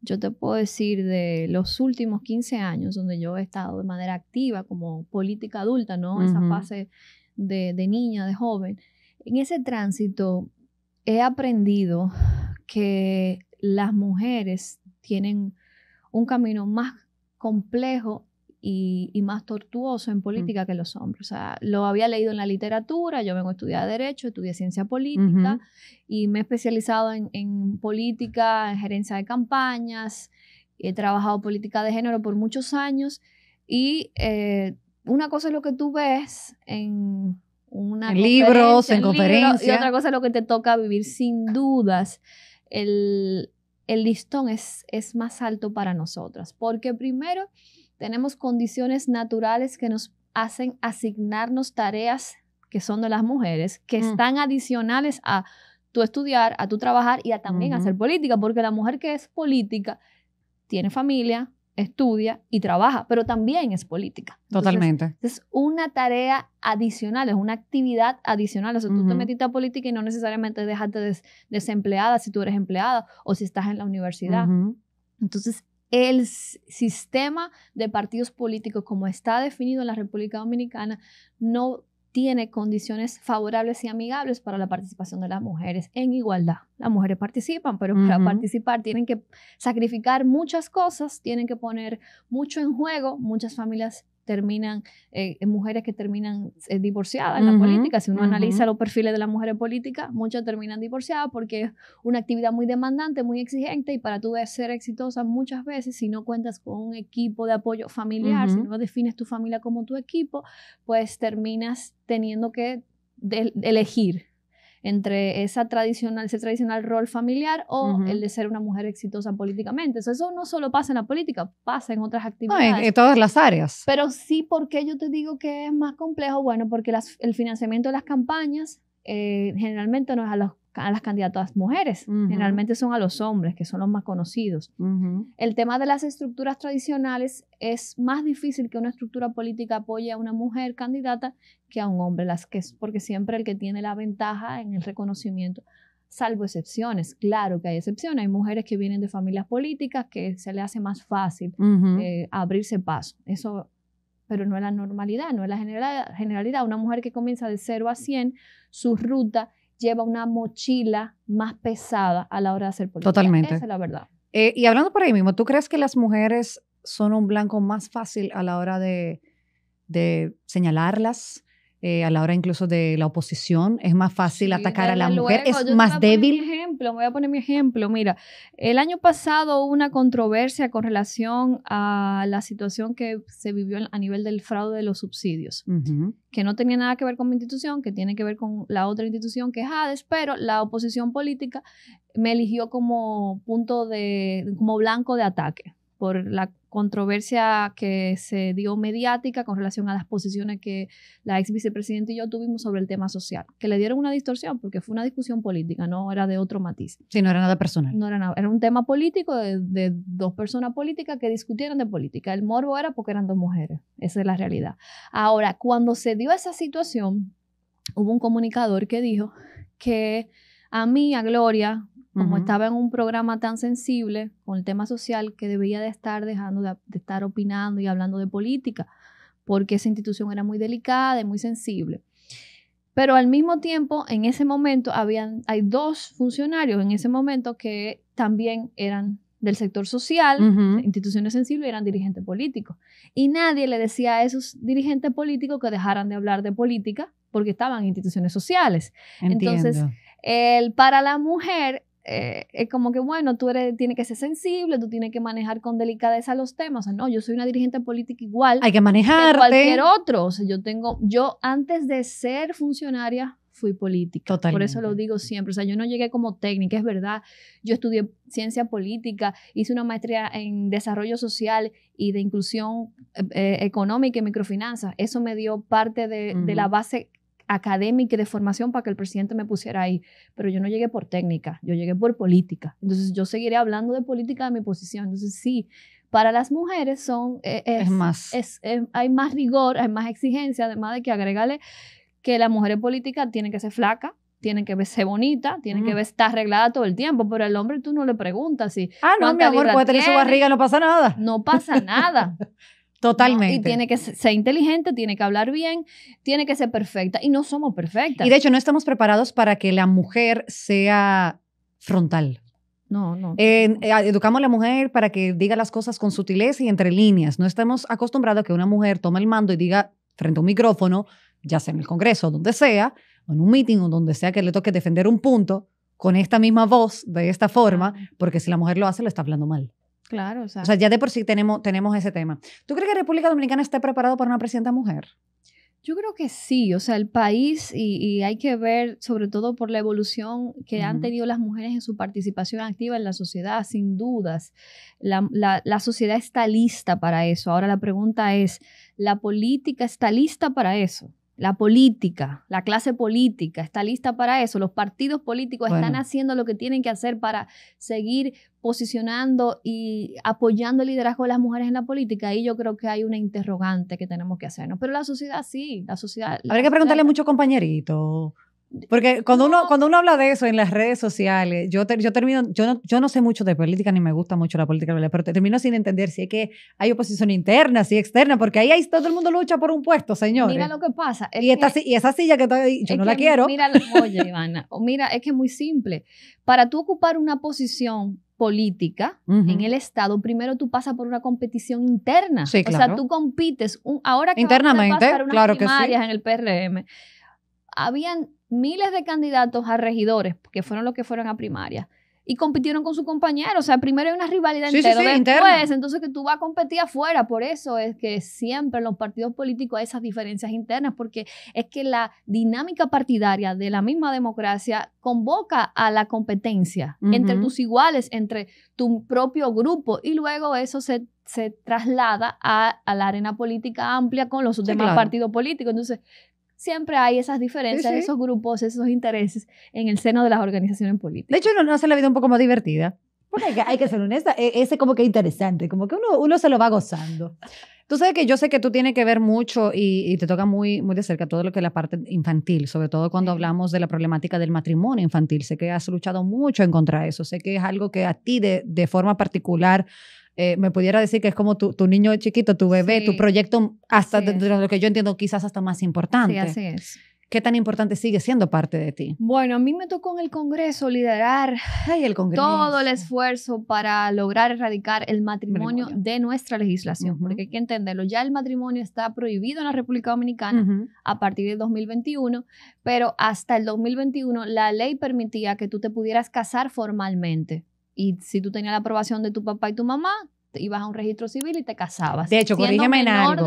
yo te puedo decir de los últimos 15 años donde yo he estado de manera activa como política adulta, ¿no? Esa fase de, de, niña, de joven. En ese tránsito he aprendido que las mujeres tienen un camino más complejo y, más tortuoso en mm. política que los hombres. O sea, lo había leído en la literatura, yo vengo a estudiar Derecho, estudié Ciencia Política y me he especializado en, política, en gerencia de campañas, he trabajado política de género por muchos años y eh, una cosa es lo que tú ves en una en libros, en, en conferencias. Y otra cosa es lo que te toca vivir sin dudas. El, el listón es, es más alto para nosotras, porque primero tenemos condiciones naturales que nos hacen asignarnos tareas que son de las mujeres, que mm. están adicionales a tu estudiar, a tu trabajar y a también hacer política, porque la mujer que es política tiene familia, estudia y trabaja, pero también es política. Totalmente. es una tarea adicional, es una actividad adicional. O sea, tú te metiste a política y no necesariamente dejaste desempleada si tú eres empleada o si estás en la universidad. Entonces, el sistema de partidos políticos como está definido en la República Dominicana no tiene condiciones favorables y amigables para la participación de las mujeres en igualdad. Las mujeres participan, pero para participar tienen que sacrificar muchas cosas, tienen que poner mucho en juego, muchas familias terminan, eh, eh, mujeres que terminan eh, divorciadas en la política. Si uno analiza los perfiles de las mujeres políticas, muchas terminan divorciadas porque es una actividad muy demandante, muy exigente y para tú ser exitosa muchas veces, si no cuentas con un equipo de apoyo familiar, si no defines tu familia como tu equipo, pues terminas teniendo que elegir entre esa tradicional, ese tradicional rol familiar o el de ser una mujer exitosa políticamente. eso no solo pasa en la política, pasa en otras actividades. No, en, todas las áreas. Pero sí, porque yo te digo que es más complejo? Bueno, porque el financiamiento de las campañas eh, generalmente no es a los a las candidatas mujeres. Generalmente son a los hombres, que son los más conocidos. El tema de las estructuras tradicionales es más difícil que una estructura política apoye a una mujer candidata que a un hombre, las que es porque siempre el que tiene la ventaja en el reconocimiento, salvo excepciones, claro que hay excepciones, hay mujeres que vienen de familias políticas que se le hace más fácil eh, abrirse paso, eso, pero no es la normalidad, no es la generalidad, una mujer que comienza de 0 a 100, su ruta lleva una mochila más pesada a la hora de hacer política. Totalmente. Esa es la verdad. Eh, y hablando por ahí mismo, ¿tú crees que las mujeres son un blanco más fácil a la hora de, de señalarlas? Eh, a la hora incluso de la oposición. Es más fácil atacar a la mujer, es más débil. Ejemplo, voy a poner mi ejemplo. Mira, el año pasado hubo una controversia con relación a la situación que se vivió a nivel del fraude de los subsidios, que no tenía nada que ver con mi institución, que tiene que ver con la otra institución que es Hades, pero la oposición política me eligió como punto de, como blanco de ataque por la controversia que se dio mediática con relación a las posiciones que la ex vicepresidenta y yo tuvimos sobre el tema social, que le dieron una distorsión porque fue una discusión política, no era de otro matiz. Sí, no era nada personal. No era nada, era un tema político de, de dos personas políticas que discutieron de política. El morbo era porque eran dos mujeres, esa es la realidad. Ahora, cuando se dio esa situación, hubo un comunicador que dijo que a mí, a Gloria, como estaba en un programa tan sensible con el tema social que debía de estar dejando de, estar opinando y hablando de política, porque esa institución era muy delicada y muy sensible. Pero al mismo tiempo, en ese momento, habían, hay dos funcionarios en ese momento que también eran del sector social, instituciones sensibles, eran dirigentes políticos. Y nadie le decía a esos dirigentes políticos que dejaran de hablar de política porque estaban en instituciones sociales. Entonces, el, para la mujer eh, es como que, bueno, tú eres, tienes que ser sensible, tú tienes que manejar con delicadeza los temas. no, yo soy una dirigente política igual. Hay que manejar. Cualquier otro. O sea, yo tengo, yo antes de ser funcionaria fui política. Por eso lo digo siempre. O sea, yo no llegué como técnica, es verdad. Yo estudié ciencia política, hice una maestría en desarrollo social y de inclusión eh, eh, económica y microfinanza. Eso me dio parte de, de la base académica y de formación para que el presidente me pusiera ahí, pero yo no llegué por técnica, yo llegué por política. Entonces yo seguiré hablando de política de mi posición. Entonces sí, para las mujeres son eh, es, más eh, hay más rigor, hay más exigencia, además de que agregarle que las mujeres políticas tienen que ser flacas, tienen que verse bonita, tienen que mm. estar arreglada todo el tiempo, pero al hombre tú no le preguntas si... Ah, no, mi amor, puede tener su barriga, no pasa nada. No pasa nada. <laughs> Totalmente. Y tiene que ser inteligente, tiene que hablar bien, tiene que ser perfecta. Y no somos perfectas. Y de hecho, no estamos preparados para que la mujer sea frontal. No, no. Eh, educamos a la mujer para que diga las cosas con sutileza y entre líneas. No estamos acostumbrados a que una mujer tome el mando y diga frente a un micrófono, ya sea en el Congreso, donde sea, o en un meeting o donde sea que le toque defender un punto con esta misma voz, de esta forma, porque si la mujer lo hace, lo está hablando mal. Claro, o sea, ya de por sí tenemos, tenemos ese tema. ¿Tú crees que República Dominicana está preparado para una presidenta mujer? Yo creo que sí, o sea, el país y, hay que ver sobre todo por la evolución que han tenido las mujeres en su participación activa en la sociedad, sin dudas. la, sociedad está lista para eso. Ahora la pregunta es, ¿la política está lista para eso? La política, la clase política está lista para eso. Los partidos políticos están haciendo lo que tienen que hacer para seguir posicionando y apoyando el liderazgo de las mujeres en la política. Ahí yo creo que hay una interrogante que tenemos que hacernos. Pero la sociedad sí, la sociedad. Habrá que preguntarle mucho compañerito, porque cuando uno, cuando uno habla de eso en las redes sociales, yo, yo termino, yo no, yo no sé mucho de política ni me gusta mucho la política, pero termino sin entender si es que hay oposición interna, si externa, porque ahí, ahí todo el mundo lucha por un puesto, señor. Mira lo que pasa. y, esta, y esa silla que yo no la quiero. Mira, oye, Ivana, mira, es que es muy simple. Para tú ocupar una posición política en el Estado, primero tú pasas por una competición interna. claro. O sea, tú compites. ahora que Internamente, claro que sí. en el PRM, habían miles de candidatos a regidores, que fueron los que fueron a primaria, y compitieron con su compañero. O sea, primero hay una rivalidad después, entonces que tú vas a competir afuera. Por eso es que siempre los partidos políticos hay esas diferencias internas, porque es que la dinámica partidaria de la misma democracia convoca a la competencia entre tus iguales, entre tu propio grupo, y luego eso se, traslada a, la arena política amplia con los demás partidos políticos. Entonces, siempre hay esas diferencias, esos grupos, esos intereses en el seno de las organizaciones políticas. De hecho, no, no hace la vida un poco más divertida. Porque hay que, hay que ser honesta, e, ese como que interesante, como que uno, uno se lo va gozando. Tú sabes que yo sé que tú tienes que ver mucho y, y, te toca muy, muy de cerca todo lo que es la parte infantil, sobre todo cuando hablamos de la problemática del matrimonio infantil. Sé que has luchado mucho en contra de eso, sé que es algo que a ti de, de forma particular eh, me pudiera decir que es como tu, niño chiquito, tu bebé, tu proyecto, hasta lo que yo entiendo quizás hasta más importante. Sí, así es. ¿Qué tan importante sigue siendo parte de ti? Bueno, a mí me tocó en el Congreso liderar Ay, el Congreso. todo el esfuerzo para lograr erradicar el matrimonio, de nuestra legislación, porque hay que entenderlo, ya el matrimonio está prohibido en la República Dominicana a partir del 2021, pero hasta el 2021 la ley permitía que tú te pudieras casar formalmente. Y si tú tenías la aprobación de tu papá y tu mamá, ibas a un registro civil y te casabas. De hecho, corrígeme en algo.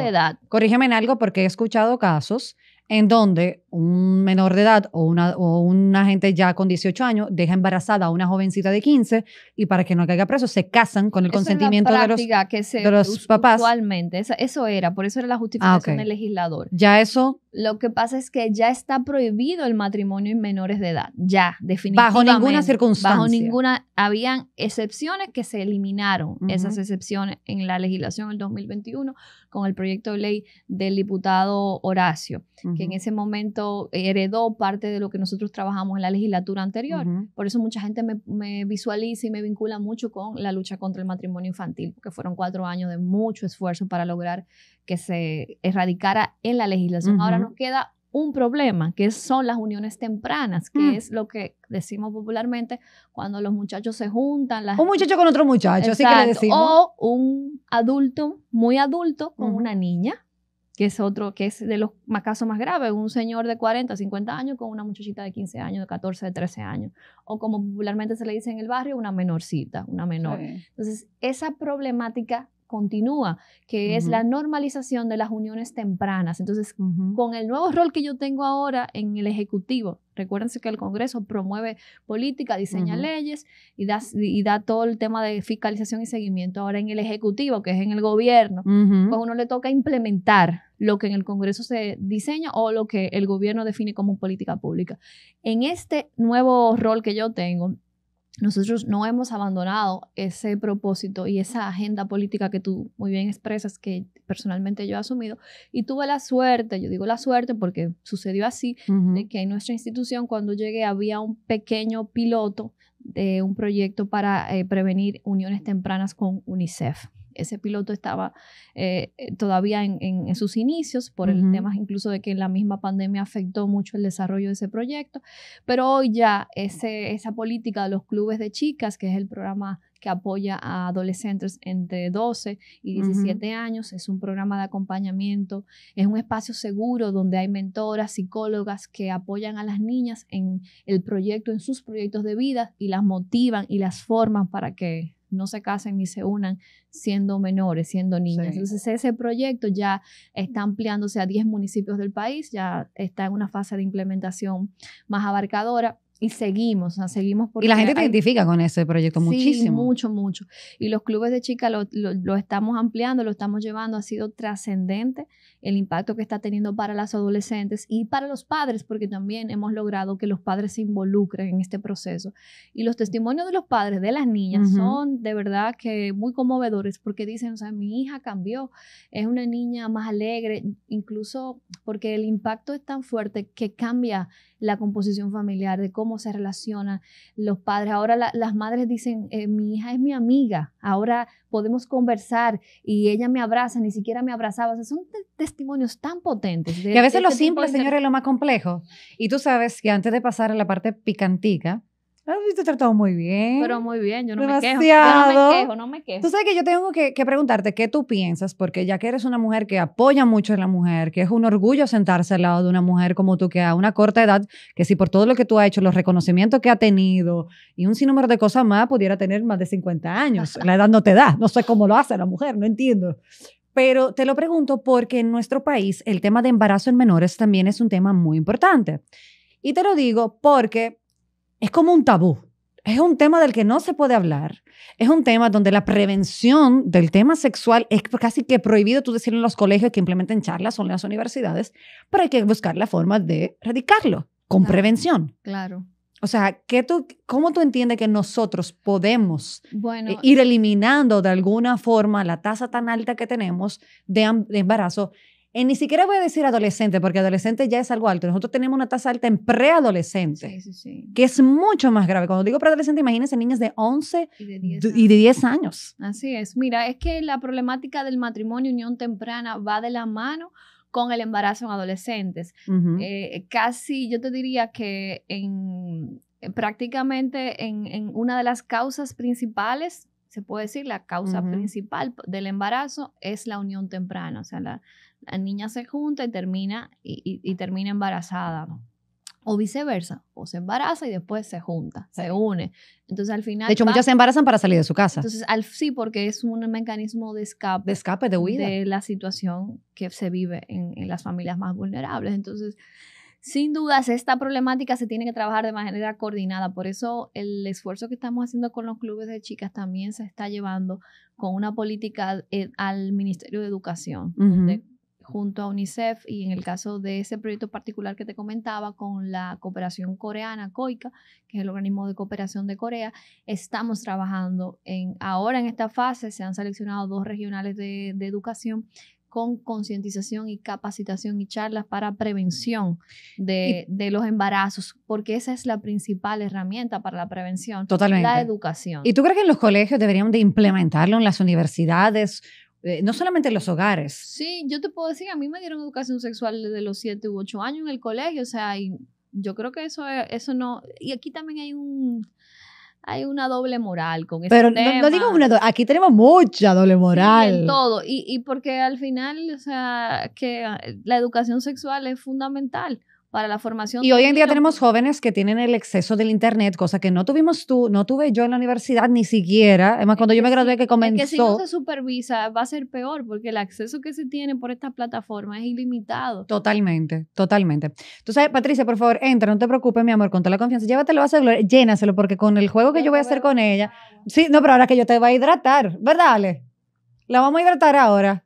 Corrígeme en algo porque he escuchado casos en donde un menor de edad o una, o gente ya con 18 años deja embarazada a una jovencita de 15 y para que no caiga preso se casan con el consentimiento de los, de papás. Actualmente, eso, era, por eso era la justificación ah, del legislador. Ya eso. Lo que pasa es que ya está prohibido el matrimonio en menores de edad, ya, definitivamente. Bajo ninguna circunstancia. ninguna, habían excepciones que se eliminaron, esas excepciones en la legislación del 2021 con el proyecto de ley del diputado Horacio, en ese momento heredó parte de lo que nosotros trabajamos en la legislatura anterior. Por eso mucha gente me, visualiza y me vincula mucho con la lucha contra el matrimonio infantil, porque fueron cuatro años de mucho esfuerzo para lograr que se erradicara en la legislación. Ahora nos queda un problema, que son las uniones tempranas, que mm. es lo que decimos popularmente cuando los muchachos se juntan. Un muchacho con otro muchacho, así que le decimos. O un adulto muy adulto con una niña que es otro, que es de los más casos más graves, un señor de 40, 50 años con una muchachita de 15 años, de 14, de 13 años, o como popularmente se le dice en el barrio, una menorcita, una menor. Entonces, esa problemática continúa, que es la normalización de las uniones tempranas. Entonces, con el nuevo rol que yo tengo ahora en el Ejecutivo, recuérdense que el Congreso promueve política, diseña leyes y da, da, todo el tema de fiscalización y seguimiento. Ahora en el Ejecutivo, que es en el gobierno, pues uno le toca implementar lo que en el Congreso se diseña o lo que el gobierno define como política pública. En este nuevo rol que yo tengo, nosotros no hemos abandonado ese propósito y esa agenda política que tú muy bien expresas, que personalmente yo he asumido. Y tuve la suerte, yo digo la suerte porque sucedió así, de que en nuestra institución cuando llegué había un pequeño piloto de un proyecto para eh, prevenir uniones tempranas con UNICEF. Ese piloto estaba eh, eh, todavía en, sus inicios por el tema incluso de que la misma pandemia afectó mucho el desarrollo de ese proyecto, pero hoy ya esa política de los clubes de chicas, que es el programa que apoya a adolescentes entre 12 y 17 años. Es un programa de acompañamiento, es un espacio seguro donde hay mentoras, psicólogas que apoyan a las niñas en el proyecto, en sus proyectos de vida y las motivan y las forman para que no se casen ni se unan siendo menores, siendo niñas. Entonces ese proyecto ya está ampliándose a 10 municipios del país, ya está en una fase de implementación más abarcadora y seguimos, o sea, seguimos. por y la gente se identifica con ese proyecto muchísimo. Mucho, mucho. Y los clubes de chicas lo, estamos ampliando, lo estamos llevando. Ha sido trascendente el impacto que está teniendo para las adolescentes y para los padres, porque también hemos logrado que los padres se involucren en este proceso. Y los testimonios de los padres de las niñas son de verdad que muy conmovedores, porque dicen, o sea, mi hija cambió, es una niña más alegre, incluso porque el impacto es tan fuerte que cambia la composición familiar, de cómo se relacionan los padres. Ahora las madres dicen, eh, mi hija es mi amiga, ahora podemos conversar y ella me abraza, ni siquiera me abrazaba. son testimonios tan potentes. y a veces lo este simple, señores, es lo más complejo. Y tú sabes que antes de pasar a la parte picantica, Ah, has visto tratado muy bien. Pero muy bien, yo no me quejo. no me quejo, no me quejo. Tú sabes que yo tengo que, que, preguntarte qué tú piensas, porque ya que eres una mujer que apoya mucho a la mujer, que es un orgullo sentarse al lado de una mujer como tú, que a una corta edad, que si por todo lo que tú has hecho, los reconocimientos que ha tenido y un sinnúmero de cosas más, pudiera tener más de 50 años. <laughs> La edad no te da, no sé cómo lo hace la mujer, no entiendo. Pero te lo pregunto porque en nuestro país el tema de embarazo en menores también es un tema muy importante. Y te lo digo porque es como un tabú. Es un tema del que no se puede hablar. Es un tema donde la prevención del tema sexual es casi que prohibido tú decías en los colegios que implementen charlas o en las universidades, pero hay que buscar la forma de erradicarlo con prevención. Claro. O sea, ¿qué tú, ¿cómo tú entiendes que nosotros podemos eh, ir eliminando de alguna forma la tasa tan alta que tenemos de embarazo eh, ni siquiera voy a decir adolescente, porque adolescente ya es algo alto. Nosotros tenemos una tasa alta en preadolescente, que es mucho más grave. Cuando digo preadolescente, imagínense niñas de 11 y de, 10 años. Así es. Mira, es que la problemática del matrimonio unión temprana va de la mano con el embarazo en adolescentes. Eh, casi, yo te diría que en, eh, prácticamente en, una de las causas principales se puede decir, la causa principal del embarazo es la unión temprana, o sea, la, la niña se junta y termina, y, termina embarazada. O viceversa, o se embaraza y después se junta, se une. Entonces al final... De hecho, muchas se embarazan para salir de su casa. Entonces, al, sí, porque es un mecanismo de escape. De escape, de huida. De la situación que se vive en, las familias más vulnerables. Entonces, sin dudas, esta problemática se tiene que trabajar de manera coordinada. Por eso el esfuerzo que estamos haciendo con los clubes de chicas también se está llevando con una política eh, al Ministerio de Educación, junto a UNICEF y en el caso de ese proyecto particular que te comentaba con la cooperación coreana, COICA, que es el organismo de cooperación de Corea, estamos trabajando en, ahora en esta fase, se han seleccionado dos regionales de, educación con concientización y capacitación y charlas para prevención de, los embarazos, porque esa es la principal herramienta para la prevención, Totalmente. la educación. ¿Y tú crees que en los colegios deberían de implementarlo, en las universidades eh, no solamente en los hogares. Sí, yo te puedo decir, a mí me dieron educación sexual desde los 7 u 8 años en el colegio, o sea, yo creo que eso, eso no... Y aquí también hay un hay una doble moral con eso, Pero no, digo una doble, aquí tenemos mucha doble moral. en todo, y, y, porque al final, o sea, que eh, la educación sexual es fundamental para la formación. Y hoy en día tenemos jóvenes que tienen el exceso del Internet, cosa que no tuvimos tú, no tuve yo en la universidad ni siquiera. Además, cuando yo me gradué, que comenzó. que si no se supervisa, va a ser peor, porque el acceso que se tiene por esta plataforma es ilimitado. Totalmente, totalmente. Entonces, Patricia, por favor, entra, no te preocupes, mi amor, con toda la confianza. Llévatelo a celular, llénaselo, porque con el juego que yo voy a hacer con ella. Sí, no, pero ahora que yo te voy a hidratar, ¿verdad, Ale? La vamos a hidratar ahora.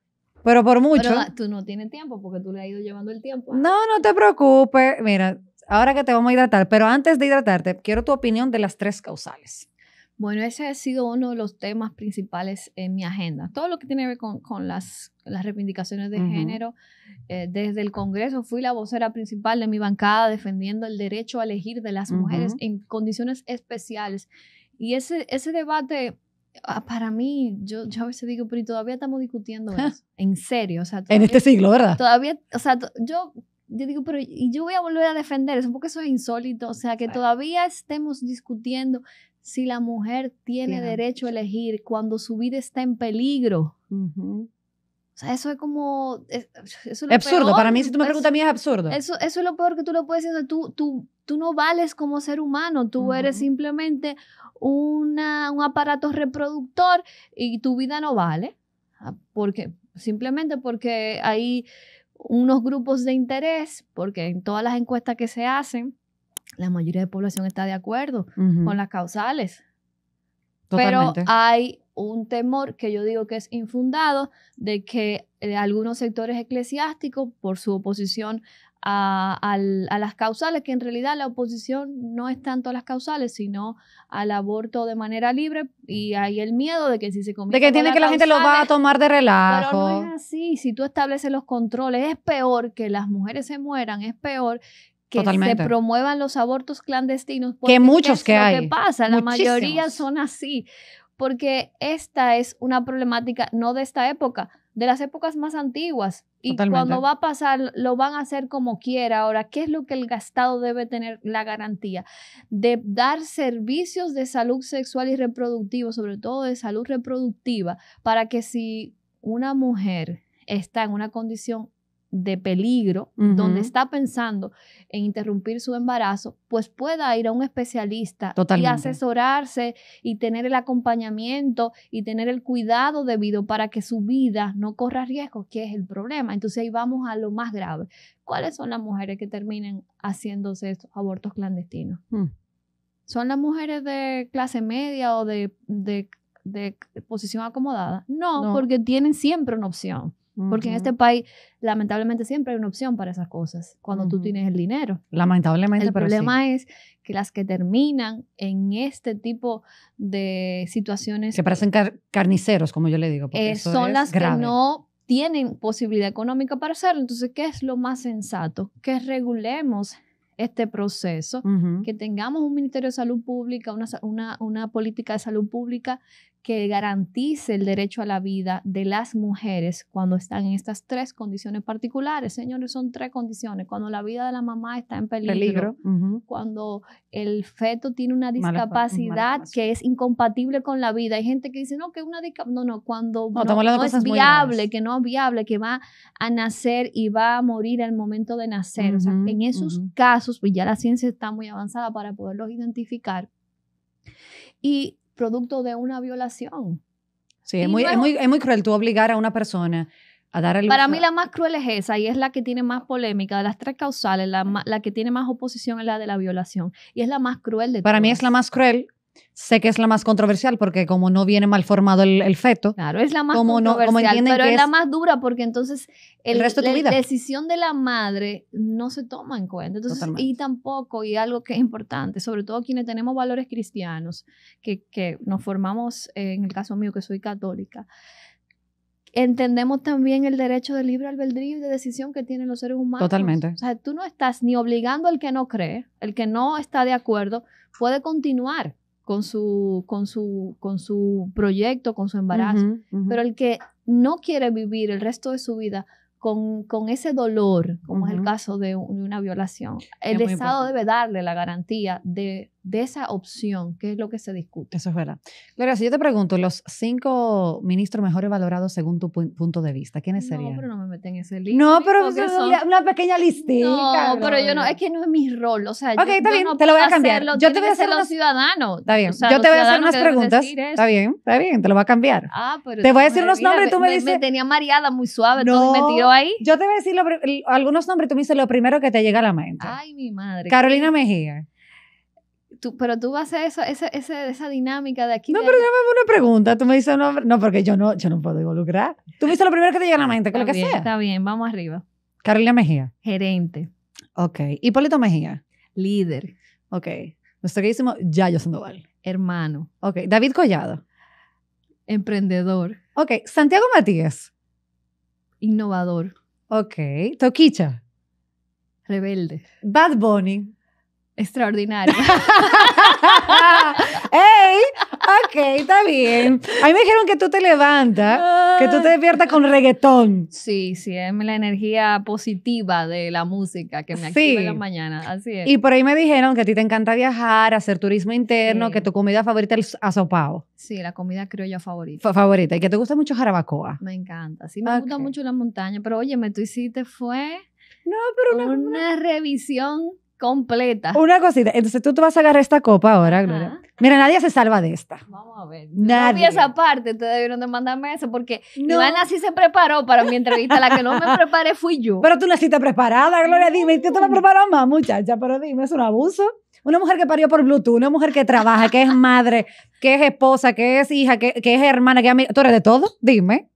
Pero por mucho. tú no tienes tiempo porque tú le has ido llevando el tiempo. No, no te preocupes. Mira, ahora que te vamos a hidratar, pero antes de hidratarte, quiero tu opinión de las tres causales. Bueno, ese ha sido uno de los temas principales en mi agenda. Todo lo que tiene que ver con, las, las, reivindicaciones de género. Eh, desde el Congreso fui la vocera principal de mi bancada defendiendo el derecho a elegir de las mujeres en condiciones especiales. Y ese, ese debate Ah, para mí, yo, a veces digo, pero todavía estamos discutiendo <laughs> eso. en serio, o sea. en este siglo, ¿verdad? Todavía, o sea, yo, digo, pero y yo voy a volver a defender eso porque eso es insólito. O sea, que todavía estemos discutiendo si la mujer tiene derecho a elegir cuando su vida está en peligro. O sea, eso es como... Es, absurdo, para mí si tú me preguntas a mí es absurdo. Eso, eso es lo peor que tú lo puedes decir, tú, tú, tú no vales como ser humano, tú eres simplemente un aparato reproductor y tu vida no vale. Ah, porque, simplemente porque hay unos grupos de interés, porque en todas las encuestas que se hacen, la mayoría de la población está de acuerdo con las causales. Totalmente. Pero hay un temor que yo digo que es infundado de que eh, algunos sectores eclesiásticos, por su oposición a, las causales, que en realidad la oposición no es tanto a las causales, sino al aborto de manera libre, y mm. hay el miedo de que si se comienza. De que tiene que la gente lo va a tomar de relajo. Pero no es así, si tú estableces los controles, es peor que las mujeres se mueran, es peor que se promuevan los abortos clandestinos. Porque que muchos que hay. que pasa, la mayoría son así porque esta es una problemática no de esta época, de las épocas más antiguas. Y cuando va a pasar, lo van a hacer como quiera. Ahora, ¿qué es lo que el gastado debe tener la garantía? De dar servicios de salud sexual y reproductiva, sobre todo de salud reproductiva, para que si una mujer está en una condición de peligro, donde está pensando en interrumpir su embarazo, pues pueda ir a un especialista y asesorarse y tener el acompañamiento y tener el cuidado debido para que su vida no corra riesgo, que es el problema. Entonces ahí vamos a lo más grave. ¿Cuáles son las mujeres que terminan haciéndose estos abortos clandestinos? Hmm. ¿Son las mujeres de clase media o de, posición acomodada? no, porque tienen siempre una opción. Porque en este país, lamentablemente, siempre hay una opción para esas cosas, cuando tú tienes el dinero. Lamentablemente, pero el problema es que las que terminan en este tipo de situaciones... Que parecen carniceros, como yo le digo. Porque eh, son las que no tienen posibilidad económica para hacerlo. Entonces, ¿qué es lo más sensato? Que regulemos este proceso, que tengamos un Ministerio de Salud Pública, una, una política de salud pública que garantice el derecho a la vida de las mujeres cuando están en estas tres condiciones particulares. Señores, son tres condiciones. Cuando la vida de la mamá está en peligro, cuando el feto tiene una discapacidad que es incompatible con la vida. Hay gente que dice, no, que una discapacidad, no, no, cuando no, es viable, que no es viable, que va a nacer y va a morir al momento de nacer. o sea, en esos casos, pues ya la ciencia está muy avanzada para poderlos identificar. Y producto de una violación. Sí, es muy, muy, muy cruel tú obligar a una persona a dar el... Para mí la más cruel es esa y es la que tiene más polémica. De las tres causales, la, que tiene más oposición es la de la violación y es la más cruel de Para mí es la más cruel Sé que es la más controversial porque como no viene mal formado el, el feto. Claro, es la más controversial, pero es, la más dura porque entonces el, resto de la, decisión de la madre no se toma en cuenta. Entonces, y tampoco, y algo que es importante, sobre todo quienes tenemos valores cristianos, que, que nos formamos, eh, en el caso mío que soy católica, entendemos también el derecho de libre albedrío y de decisión que tienen los seres humanos. Totalmente. O sea, tú no estás ni obligando al que no cree, el que no está de acuerdo, puede continuar con su, con su, con su proyecto, con su embarazo. Pero el que no quiere vivir el resto de su vida con, ese dolor, como es el caso de, una violación, el Estado debe darle la garantía de de esa opción, ¿qué es lo que se discute? Eso es verdad. Gloria, si yo te pregunto, los cinco ministros mejores valorados según tu punto de vista, ¿quiénes serían? No, pero no me meten en ese lío. No, pero una, pequeña <laughs> listita. No, pero yo no, es que no es mi rol, o sea, okay, está bien, te lo voy a cambiar. yo te voy a hacer los ciudadanos. Está bien, yo te voy a hacer unas preguntas. Está bien, está bien, te lo voy a cambiar. Ah, te voy a decir unos nombres y tú me, dices... Me tenía mareada, muy suave, no, todo me tiró ahí. Yo te voy a decir algunos nombres y tú me dices lo primero que te llega a la mente. Ay, mi madre. Carolina Mejía pero tú vas a hacer eso, esa, dinámica de aquí. No, pero de me hago una pregunta. Tú me dices, no, porque yo no, yo no puedo involucrar. Tú me lo primero que te llega a la mente, con lo que sea. Está bien, vamos arriba. Carolina Mejía. Gerente. Ok. Hipólito Mejía. Líder. Ok. Nuestro queridísimo Yayo Sandoval. Hermano. Ok. David Collado. Emprendedor. Ok. Santiago Matías. Innovador. Ok. Toquicha. Rebelde. Bad Bunny. Extraordinario. <laughs> ¡Ey! Ok, está bien. A mí me dijeron que tú te levantas, que tú te despiertas con reggaetón. Sí, sí, es la energía positiva de la música que me activa en la mañana. Así es. Y por ahí me dijeron que a ti te encanta viajar, hacer turismo interno, que tu comida favorita es el asopao. Sí, la comida criolla favorita. favorita. Y que te gusta mucho jarabacoa. Me encanta. Sí, me gusta mucho la montaña. Pero oye, me tú hiciste fue. No, pero una revisión completa. Una cosita. Entonces tú te vas a agarrar esta copa ahora, Gloria. Mira, nadie se salva de esta. Vamos a ver. Nadie. No esa parte, ustedes debieron de mandarme eso porque no. así sí se preparó para mi entrevista. La que no me <laughs> preparé fui yo. Pero tú naciste preparada, Gloria. Dime, tú te la preparó más, muchacha, pero dime, es un abuso. Una mujer que parió por Bluetooth, una mujer que trabaja, que es madre, que es esposa, que es hija, que, que es hermana, que es amiga. ¿Tú eres de todo? Dime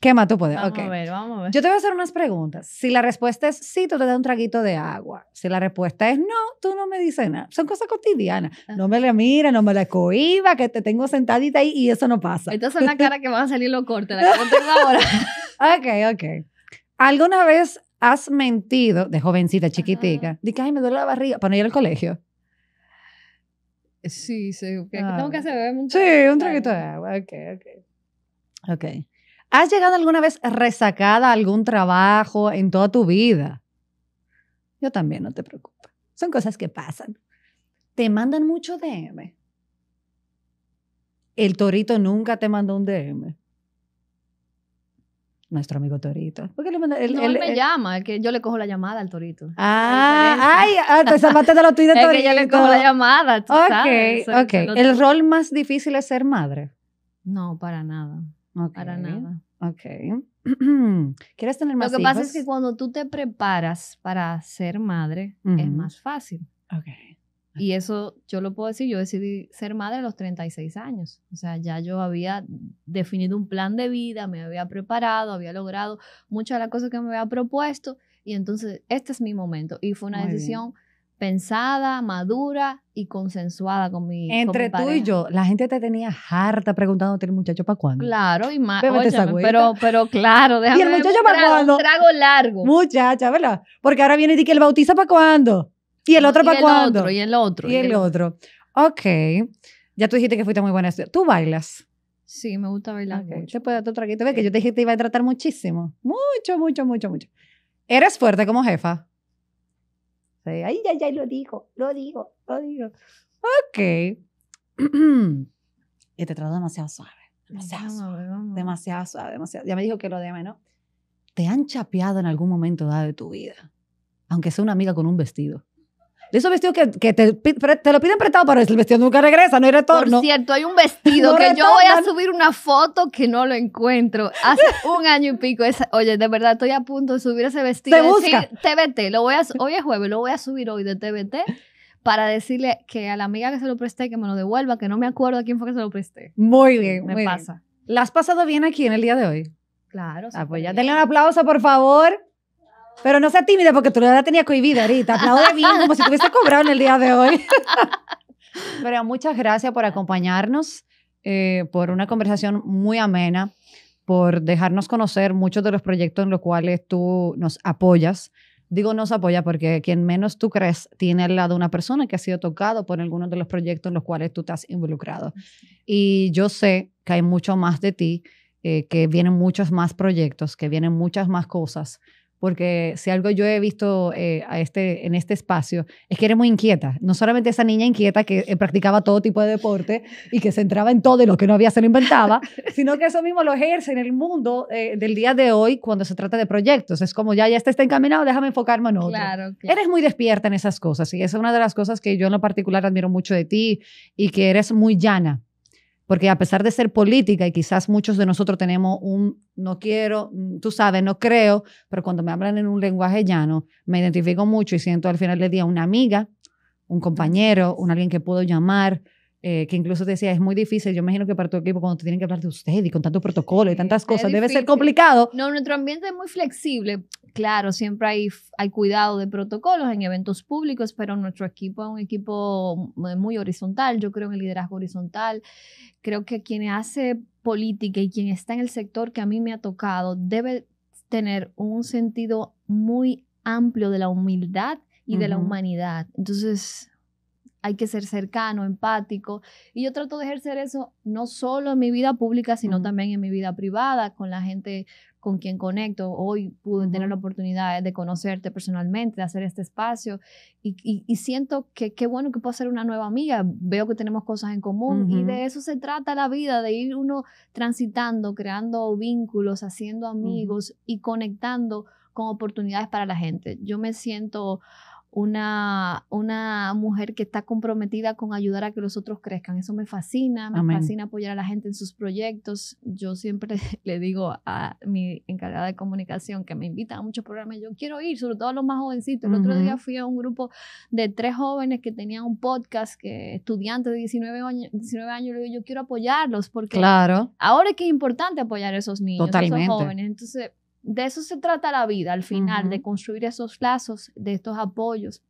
qué más tú puedes. Vamos a ver, vamos a ver. Yo te voy a hacer unas preguntas. Si la respuesta es sí, tú te das un traguito de agua. Si la respuesta es no, tú no me dices nada. Son cosas cotidianas. No me la mires no me la cohiba, que te tengo sentadita ahí y eso no pasa. Entonces es la cara que van a salir lo cortes, la que <laughs> ahora. ok, ok. ¿Alguna vez has mentido de jovencita, chiquitica? que ay, me duele la barriga para no ir al colegio. Sí, sí. Okay. tengo que hacer? mucho sí, un traguito de agua. Ok, ok. Ok. ¿Has llegado alguna vez resacada a algún trabajo en toda tu vida? Yo también, no te preocupes. Son cosas que pasan. Te mandan mucho DM. El torito nunca te mandó un DM. Nuestro amigo Torito. Él, me llama, que yo le cojo la llamada al Torito. Ah, ay, ah, te de de Torito. <laughs> que yo le cojo la llamada, tú ¿El rol más difícil es ser madre? No, para nada. Para nada. Ok. <clears throat> ¿Quieres tener más Lo que pasa es que cuando tú te preparas para ser madre, es más fácil. Okay. Y eso yo lo puedo decir, yo decidí ser madre a los 36 años. O sea, ya yo había definido un plan de vida, me había preparado, había logrado muchas de las cosas que me había propuesto y entonces este es mi momento. Y fue una decisión pensada, madura y consensuada con mi Entre tú y yo, la gente te tenía harta preguntándote el muchacho para cuándo. Claro, y más, pero, claro, déjame. Y el muchacho para cuándo. trago largo. Muchacha, ¿verdad? Porque ahora viene y dice que el bautiza para cuándo. Y el otro para cuándo. Y el otro. Y el, otro. Ok. Ya tú dijiste que fuiste muy buena. ¿Tú bailas? Sí, me gusta bailar mucho. Te puedo dar Ve que yo te dije que te iba a tratar muchísimo. Mucho, mucho, mucho, mucho. ¿Eres fuerte como jefa? Ay, ya, ya, lo digo, lo digo, lo digo. Ok. <clears throat> y te trató demasiado suave. Demasiado, suave, demasiado suave, demasiado. Ya me dijo que lo deme, ¿no? ¿Te han chapeado en algún momento dado de tu vida? Aunque sea una amiga con un vestido de esos que, que te, te, lo piden prestado, pero el vestido nunca regresa, no hay retorno. Por cierto, hay un vestido <laughs> que yo voy a subir una foto que no lo encuentro. Hace <laughs> un año y pico. oye, de verdad, estoy a punto de subir ese vestido. Te busca. lo voy a, hoy es jueves, lo voy a subir hoy de TBT para decirle que a la amiga que se lo presté que me lo devuelva, que no me acuerdo a quién fue que se lo presté. Muy bien, me pasa. ¿La has pasado bien aquí en el día de hoy? Claro. Ah, pues ya denle un aplauso, por favor. Pero no sea tímida porque tú la tenías cohibida ahorita. Aplaude bien como si te hubiese cobrado en el día de hoy. <laughs> Pero muchas gracias por acompañarnos, eh, por una conversación muy amena, por dejarnos conocer muchos de los proyectos en los cuales tú nos apoyas. Digo nos apoya porque quien menos tú crees tiene al lado una persona que ha sido tocado por algunos de los proyectos en los cuales tú estás involucrado. Y yo sé que hay mucho más de ti, eh, que vienen muchos más proyectos, que vienen muchas más cosas porque si algo yo he visto eh, a este, en este espacio es que eres muy inquieta. No solamente esa niña inquieta que eh, practicaba todo tipo de deporte y que se entraba en todo y lo que no había se lo inventaba, <laughs> sino que eso mismo lo ejerce en el mundo eh, del día de hoy cuando se trata de proyectos. Es como ya, ya este está encaminado, déjame enfocarme en otro. Eres muy despierta en esas cosas y esa es una de las cosas que yo en lo particular admiro mucho de ti y que eres muy llana porque a pesar de ser política, y quizás muchos de nosotros tenemos un no quiero, tú sabes, no creo, pero cuando me hablan en un lenguaje llano, me identifico mucho y siento al final del día una amiga, un compañero, un alguien que puedo llamar, eh, que incluso te decía, es muy difícil. Yo imagino que para tu equipo, cuando te tienen que hablar de usted y con tanto protocolo y tantas cosas, debe ser complicado. No, nuestro ambiente es muy flexible. Claro, siempre hay, hay cuidado de protocolos en eventos públicos, pero nuestro equipo es un equipo eh, muy horizontal, yo creo en el liderazgo horizontal, creo que quien hace política y quien está en el sector que a mí me ha tocado debe tener un sentido muy amplio de la humildad y de la humanidad. Entonces, hay que ser cercano, empático. Y yo trato de ejercer eso no solo en mi vida pública, sino también en mi vida privada, con la gente con quien conecto. Hoy pude tener la oportunidad de conocerte personalmente, de hacer este espacio y, y, siento que qué bueno que puedo ser una nueva amiga. Veo que tenemos cosas en común y de eso se trata la vida, de ir uno transitando, creando vínculos, haciendo amigos y conectando con oportunidades para la gente. Yo me siento una, una mujer que está comprometida con ayudar a que los otros crezcan. Eso me fascina, me fascina apoyar a la gente en sus proyectos. Yo siempre <laughs> le digo a mi encargada de comunicación que me invita a muchos programas, yo quiero ir, sobre todo a los más jovencitos. El otro día fui a un grupo de tres jóvenes que tenían un podcast, que estudiantes de 19 años, 19 años, yo quiero apoyarlos porque claro. ahora es que es importante apoyar a esos niños, a esos jóvenes. Entonces, de eso se trata la vida al final, de construir esos lazos, de estos apoyos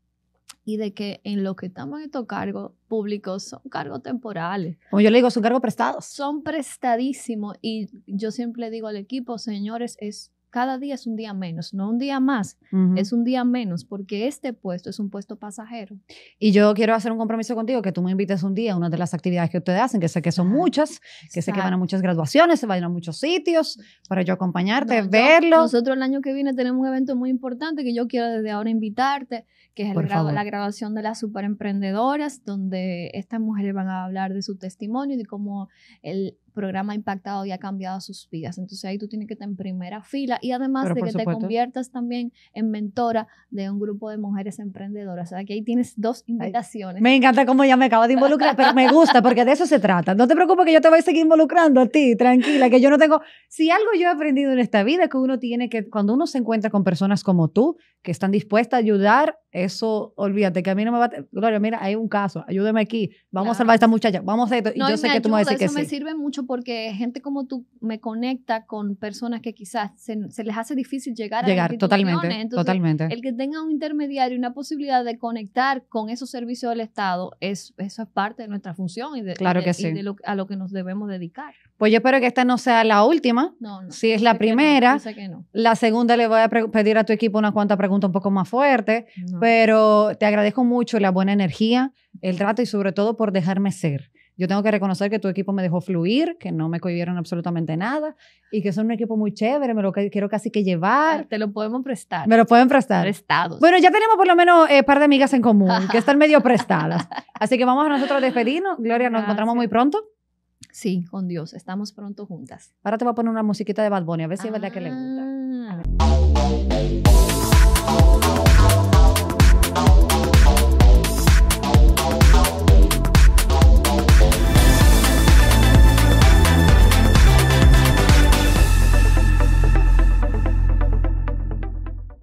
y de que en lo que estamos en estos cargos públicos son cargos temporales. Como yo le digo, son cargos prestados. Son prestadísimos y yo siempre digo al equipo, señores, es cada día es un día menos, no un día más, es un día menos, porque este puesto es un puesto pasajero. Y yo quiero hacer un compromiso contigo, que tú me invites un día a una de las actividades que ustedes hacen, que sé que son muchas, que sé que van a muchas graduaciones, se van a muchos sitios, para yo acompañarte, verlos. verlo. nosotros el año que viene tenemos un evento muy importante que yo quiero desde ahora invitarte, que es el grado, la graduación de las superemprendedoras, donde estas mujeres van a hablar de su testimonio y de cómo el, programa ha impactado y ha cambiado sus vidas. Entonces ahí tú tienes que estar en primera fila y además de que te conviertas también en mentora de un grupo de mujeres emprendedoras. O sea, que ahí tienes dos invitaciones. me encanta cómo ya me acabo de involucrar, pero me gusta porque de eso se trata. No te preocupes que yo te voy a seguir involucrando a ti, tranquila, que yo no tengo... Si algo yo he aprendido en esta vida es que uno tiene que, cuando uno se encuentra con personas como tú, que están dispuestas a ayudar, eso, olvídate, que a mí no me va a... Gloria, mira, hay un caso, ayúdame aquí, vamos a salvar a esta muchacha, vamos a esto. Y yo sé que tú me vas a que sí. me sirve mucho porque gente como tú me conecta con personas que quizás se, les hace difícil llegar, llegar a llegar totalmente, totalmente. El que tenga un intermediario, una posibilidad de conectar con esos servicios del Estado, es, eso es parte de nuestra función y de, claro que lo, a lo que nos debemos dedicar. Pues yo espero que esta no sea la última. No, si es la primera, la segunda le voy a pedir a tu equipo una cuanta pregunta un poco más fuerte, pero te agradezco mucho la buena energía, el trato y sobre todo por dejarme ser. Yo tengo que reconocer que tu equipo me dejó fluir, que no me cohibieron absolutamente nada y que son un equipo muy chévere, me lo quiero casi que llevar. Te lo podemos prestar. Me lo pueden prestar. Prestados. Bueno, ya tenemos por lo menos un eh, par de amigas en común que están medio <laughs> prestadas. Así que vamos a nosotros despedirnos. Gloria, nos encontramos muy pronto. Sí, con Dios, estamos pronto juntas. Ahora te voy a poner una musiquita de Bad Bunny, a ver si es verdad que le gusta. Ah.